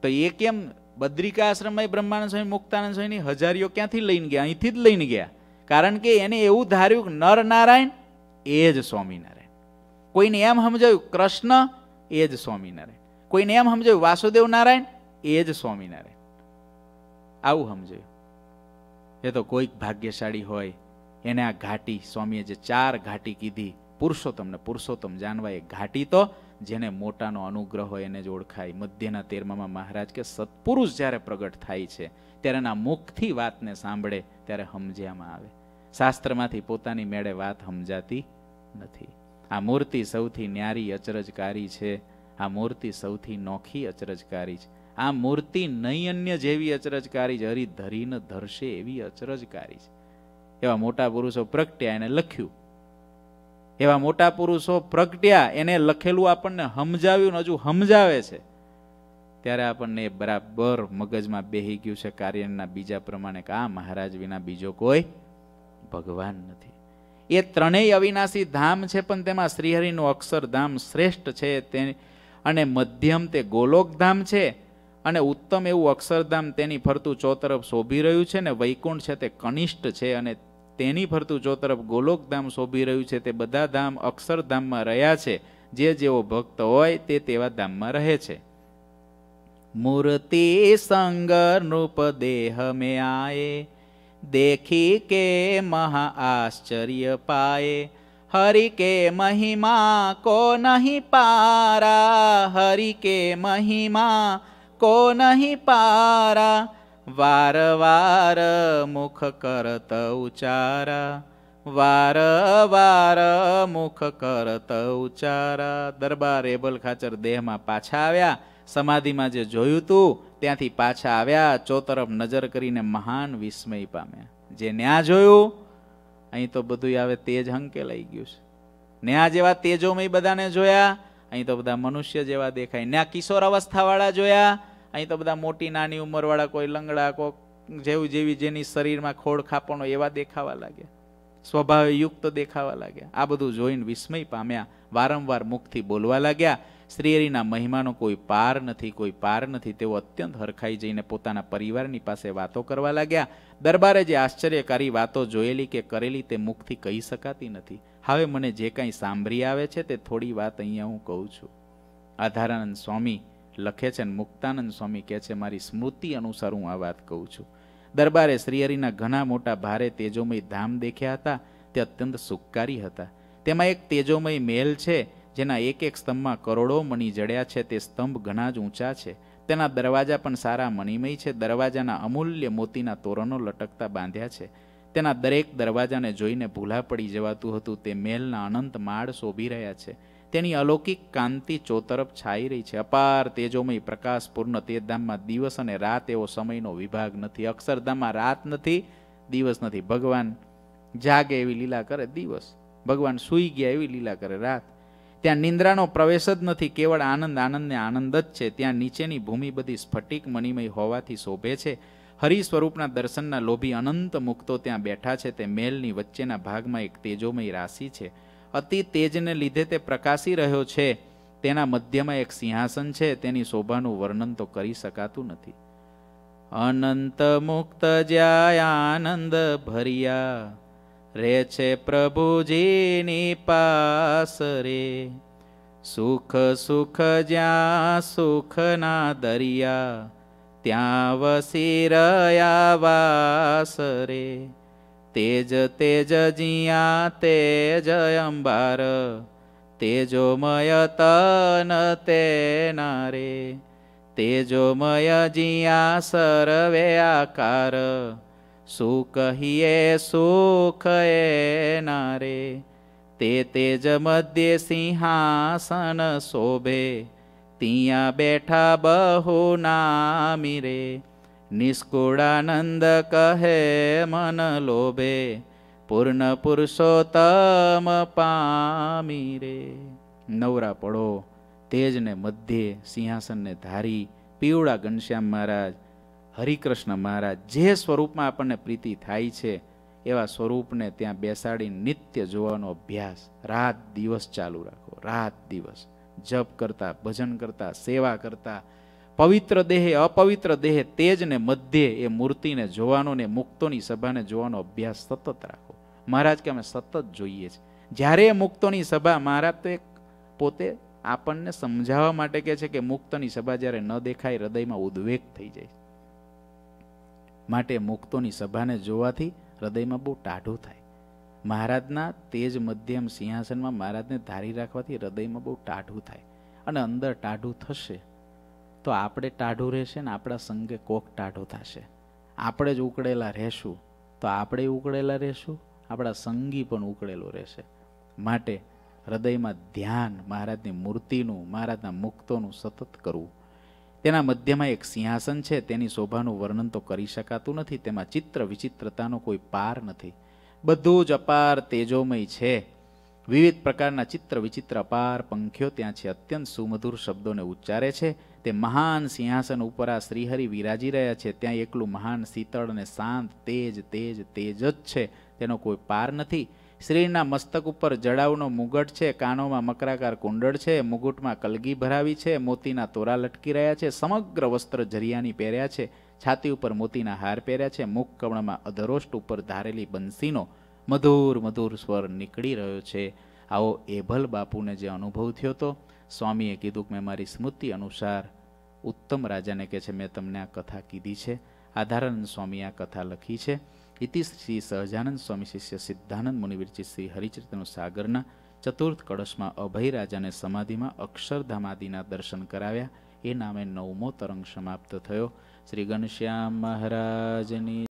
તો એ કેમ બદ્રિકા આશ્રમમાં બ્રહ્માનંદ સ્વામી મુક્તાનંદ સ્વામીની હજારીઓ ક્યાંથી લઈને ગયા અહીંથી જ લઈને ગયા કારણ કે એને એવું ધાર્યું નર નારાયણ એ જ સ્વામિનારાયણ કોઈને એમ સમજાયું કૃષ્ણ એ જ સ્વામિનારાયણ કોઈને એમ સમજાયું વાસુદેવ નારાયણ એ જ સ્વામિનારાયણ આવું સમજાયું એ તો કોઈક ભાગ્યશાળી હોય એને આ ઘાટી સ્વામીએ જે ચાર ઘાટી કીધી પુરુષોત્તમને પુરુષોત્તમ જાણવા એ ઘાટી તો જેને મોટાનો અનુગ્રહ હોય એને જ ઓળખાય મધ્યના તેરમામાં મહારાજ કે સત્પુરુષ જ્યારે પ્રગટ થાય છે ત્યારે એના મુખથી વાતને સાંભળે ત્યારે સમજ્યામાં આવે શાસ્ત્રમાંથી પોતાની મેળે વાત સમજાતી નથી આ મૂર્તિ સૌથી ન્યારી અચરજકારી છે આ મૂર્તિ સૌથી નોખી અચરજકારી છે આ મૂર્તિ નૈયન્ય જેવી અચરજકારી જ હરિધરીને ધરશે એવી અચરજકારી છે એવા મોટા પુરુષો પ્રગટ્યા એને લખ્યું એવા મોટા પુરુષો પ્રગટ્યા એને લખેલું આપણને સમજાવ્યું હજુ સમજાવે છે ત્યારે આપણને એ બરાબર મગજમાં બેહી ગયું છે કાર્યના બીજા પ્રમાણે કે આ મહારાજ વિના બીજો કોઈ ભગવાન નથી એ ત્રણેય અવિનાશી ધામ છે પણ તેમાં શ્રીહરિનું અક્ષરધામ શ્રેષ્ઠ છે તે અને મધ્યમ તે ગોલોકધામ છે અને ઉત્તમ એવું અક્ષરધામ તેની ફરતું ચોતરફ શોભી રહ્યું છે ને વૈકુંઠ છે તે કનિષ્ઠ છે અને તેની ફરતું ચોતરફ ગોલોકધામ શોભી રહ્યું છે તે બધા ધામ અક્ષરધામમાં રહ્યા છે જે જેવો ભક્ત હોય તે તેવા ધામમાં રહે છે મૂર્તિ સંગ નૃપ દેહ મે આયે દેખી કે મહા આશ્ચર્ય पाए હરિ કે મહિમા કો નહીં પારા હરિ કે મહિમા કો નહીં પારા વાર વાર મુખ કરત ઉચારા વાર વાર મુખ કરત ઉચારા દરબાર એબલ ખાચર દેહમાં પાછા આવ્યા સમાધિમાં જે જોયું તું ત્યાંથી પાછા આવ્યા ચોતરફ નજર કરીને મહાન વિસ્મય પામ્યા જે ન્યા જોયું અહીં તો બધું આવે તેજ હંકે લઈ ગયું છે ન્યા જેવા તેજોમય બધાને જોયા અહીં તો બધા મનુષ્ય જેવા દેખાય ન્યા કિશોર અવસ્થાવાળા જોયા અહીં તો બધા મોટી નાની ઉંમરવાળા કોઈ લંગડા કોક જેવું જેવી જેની શરીરમાં ખોળ ખાપણો એવા દેખાવા લાગ્યા યુક્ત દેખાવા લાગ્યા આ બધું જોઈને વિસ્મય પામ્યા વારંવાર મુખથી બોલવા લાગ્યા શ્રીહરિના મહિમાનો કોઈ પાર નથી કોઈ પાર નથી તેઓ અત્યંત હરખાઈ જઈને પોતાના પરિવારની પાસે વાતો કરવા લાગ્યા દરબારે જે આશ્ચર્યકારી વાતો જોયેલી કે કરેલી તે મુખથી કહી શકાતી નથી હવે મને જે કાંઈ સાંભળી આવે છે તે થોડી વાત અહીંયા હું કહું છું આધારાનંદ સ્વામી લખે છે ને મુક્તાનંદ સ્વામી કહે છે મારી સ્મૃતિ અનુસાર હું આ વાત કહું છું દરબારે શ્રીહરિના ઘણા મોટા ભારે તેજોમય ધામ દેખ્યા હતા તે અત્યંત સુખકારી હતા તેમાં એક તેજોમય મહેલ છે જેના એક એક સ્તંભમાં કરોડો મણી જડ્યા છે તે સ્તંભ ઘણા જ ઊંચા છે તેના દરવાજા પણ સારા મણિમય છે દરવાજાના અમૂલ્ય મોતીના તોરણો લટકતા બાંધ્યા છે તેના દરેક દરવાજાને જોઈને ભૂલા પડી જવાતું હતું તે મહેલના અનંત માળ શોભી રહ્યા છે તેની અલૌકિક કાંતિ ચોતરફ છાઈ રહી છે અપાર તેજોમય પ્રકાશ પ્રકાશપૂર્ણ તેજધામમાં દિવસ અને રાત એવો સમયનો વિભાગ નથી અક્ષરધામમાં રાત નથી દિવસ નથી ભગવાન જાગે એવી લીલા કરે દિવસ ભગવાન સૂઈ ગયા એવી લીલા કરે રાત ત્યાં નિંદ્રાનો પ્રવેશ જ નથી કેવળ આનંદ આનંદને આનંદ જ છે ત્યાં નીચેની ભૂમિ બધી સ્ફટિક મણિમય હોવાથી શોભે છે હરિ સ્વરૂપના દર્શનના લોભી અનંત મુક્તો ત્યાં બેઠા છે તે મેલની વચ્ચેના ભાગમાં એક તેજોમય રાશિ છે અતિ તેજને લીધે તે પ્રકાશી રહ્યો છે તેના મધ્યમાં એક સિંહાસન છે તેની શોભાનું વર્ણન તો કરી શકાતું નથી અનંત મુક્ત જ્યા આનંદ ભર્યા રે છે પ્રભુજીની પાસ રે સુખ સુખ જ્યાં સુખના દરિયા ત્યાં વસી રહ્યા વાસ રે તેજ તેજ જિયા તેજ અંબાર તેજોમય તન તેના રે તેજોમય જિયા સર્વે આકાર શું કહીએ સુખ એના રે તે તેજ મધ્ય સિંહાસન શોભે ત્યાં બેઠા બહુ નામી રે નિષ્કુળાનંદ કહે મન લોભે પૂર્ણ પુરુષોત્તમ પામી રે નવરા પડો તેજને મધ્યે સિંહાસનને ધારી પીવડા ઘનશ્યામ મહારાજ હરિકૃષ્ણ મહારાજ જે સ્વરૂપમાં આપણને પ્રીતિ થાય છે એવા સ્વરૂપને ત્યાં બેસાડી નિત્ય જોવાનો અભ્યાસ રાત દિવસ ચાલુ રાખો રાત દિવસ જપ કરતા ભજન કરતા સેવા કરતા પવિત્ર દેહે અપવિત્ર દેહે તેજને મધ્યે એ મૂર્તિને જોવાનો ને મુક્તોની સભાને જોવાનો અભ્યાસ સતત રાખો મહારાજ કે અમે સતત જોઈએ છીએ જ્યારે એ મુક્તોની સભા મહારાજ તો એક પોતે આપણને સમજાવવા માટે કહે છે કે મુક્તની સભા જ્યારે ન દેખાય હૃદયમાં ઉદ્વેગ થઈ જાય માટે મુક્તોની સભાને જોવાથી હૃદયમાં બહુ ટાઢું થાય મહારાજના તેજ મધ્યમ સિંહાસનમાં મહારાજને ધારી રાખવાથી હૃદયમાં બહુ ટાઢું થાય અને અંદર ટાઢું થશે તો આપણે ટાઢું રહેશે ને આપણા સંગે કોક ટાઢું થશે આપણે જ ઉકળેલા રહેશું તો આપણે ઉકળેલા રહેશું આપણા સંગી પણ ઉકળેલું રહેશે માટે હૃદયમાં ધ્યાન મહારાજની મૂર્તિનું મહારાજના મુક્તોનું સતત કરવું તેના મધ્યમાં એક સિંહાસન છે તેની શોભાનું વર્ણન તો કરી શકાતું નથી તેમાં ચિત્ર વિચિત્રતાનો કોઈ પાર નથી બધું જ અપાર તેજોમય છે વિવિધ પ્રકારના ચિત્ર વિચિત્ર અપાર પંખીઓ ત્યાં છે અત્યંત સુમધુર શબ્દોને ઉચ્ચારે છે તે મહાન સિંહાસન ઉપર આ શ્રીહરિ વિરાજી રહ્યા છે ત્યાં એકલું મહાન શીતળ અને શાંત તેજ તેજ તેજ જ છે તેનો કોઈ પાર નથી શ્રીના મસ્તક ઉપર જડાવનો મુગટ છે કાનોમાં મકરાકાર કુંડળ છે મુગુટમાં કલગી ભરાવી છે મોતીના તોરા લટકી રહ્યા છે સમગ્ર વસ્ત્ર જરિયાની પહેર્યા છે છાતી ઉપર મોતીના હાર પહેર્યા છે મુખ કમળમાં અધરોષ્ટ ઉપર ધારેલી બંસીનો મધુર મધુર સ્વર નીકળી રહ્યો છે આવો એભલ બાપુને જે અનુભવ થયો હતો સ્વામીએ કીધું કે મેં મારી સ્મૃતિ અનુસાર ઉત્તમ રાજાને કહે છે મેં તમને આ કથા કીધી છે આધારાનંદ સ્વામી આ કથા લખી છે ઇતિ શ્રી સહજાનંદ સ્વામી શિષ્ય સિદ્ધાનંદ મુનિવિરચિત શ્રી હરિચરિતનું સાગરના ચતુર્થ કળશમાં અભય રાજાને સમાધિમાં અક્ષરધામાદિના દર્શન કરાવ્યા એ નામે નવમો તરંગ સમાપ્ત થયો શ્રી ઘનશ્યામ મહારાજની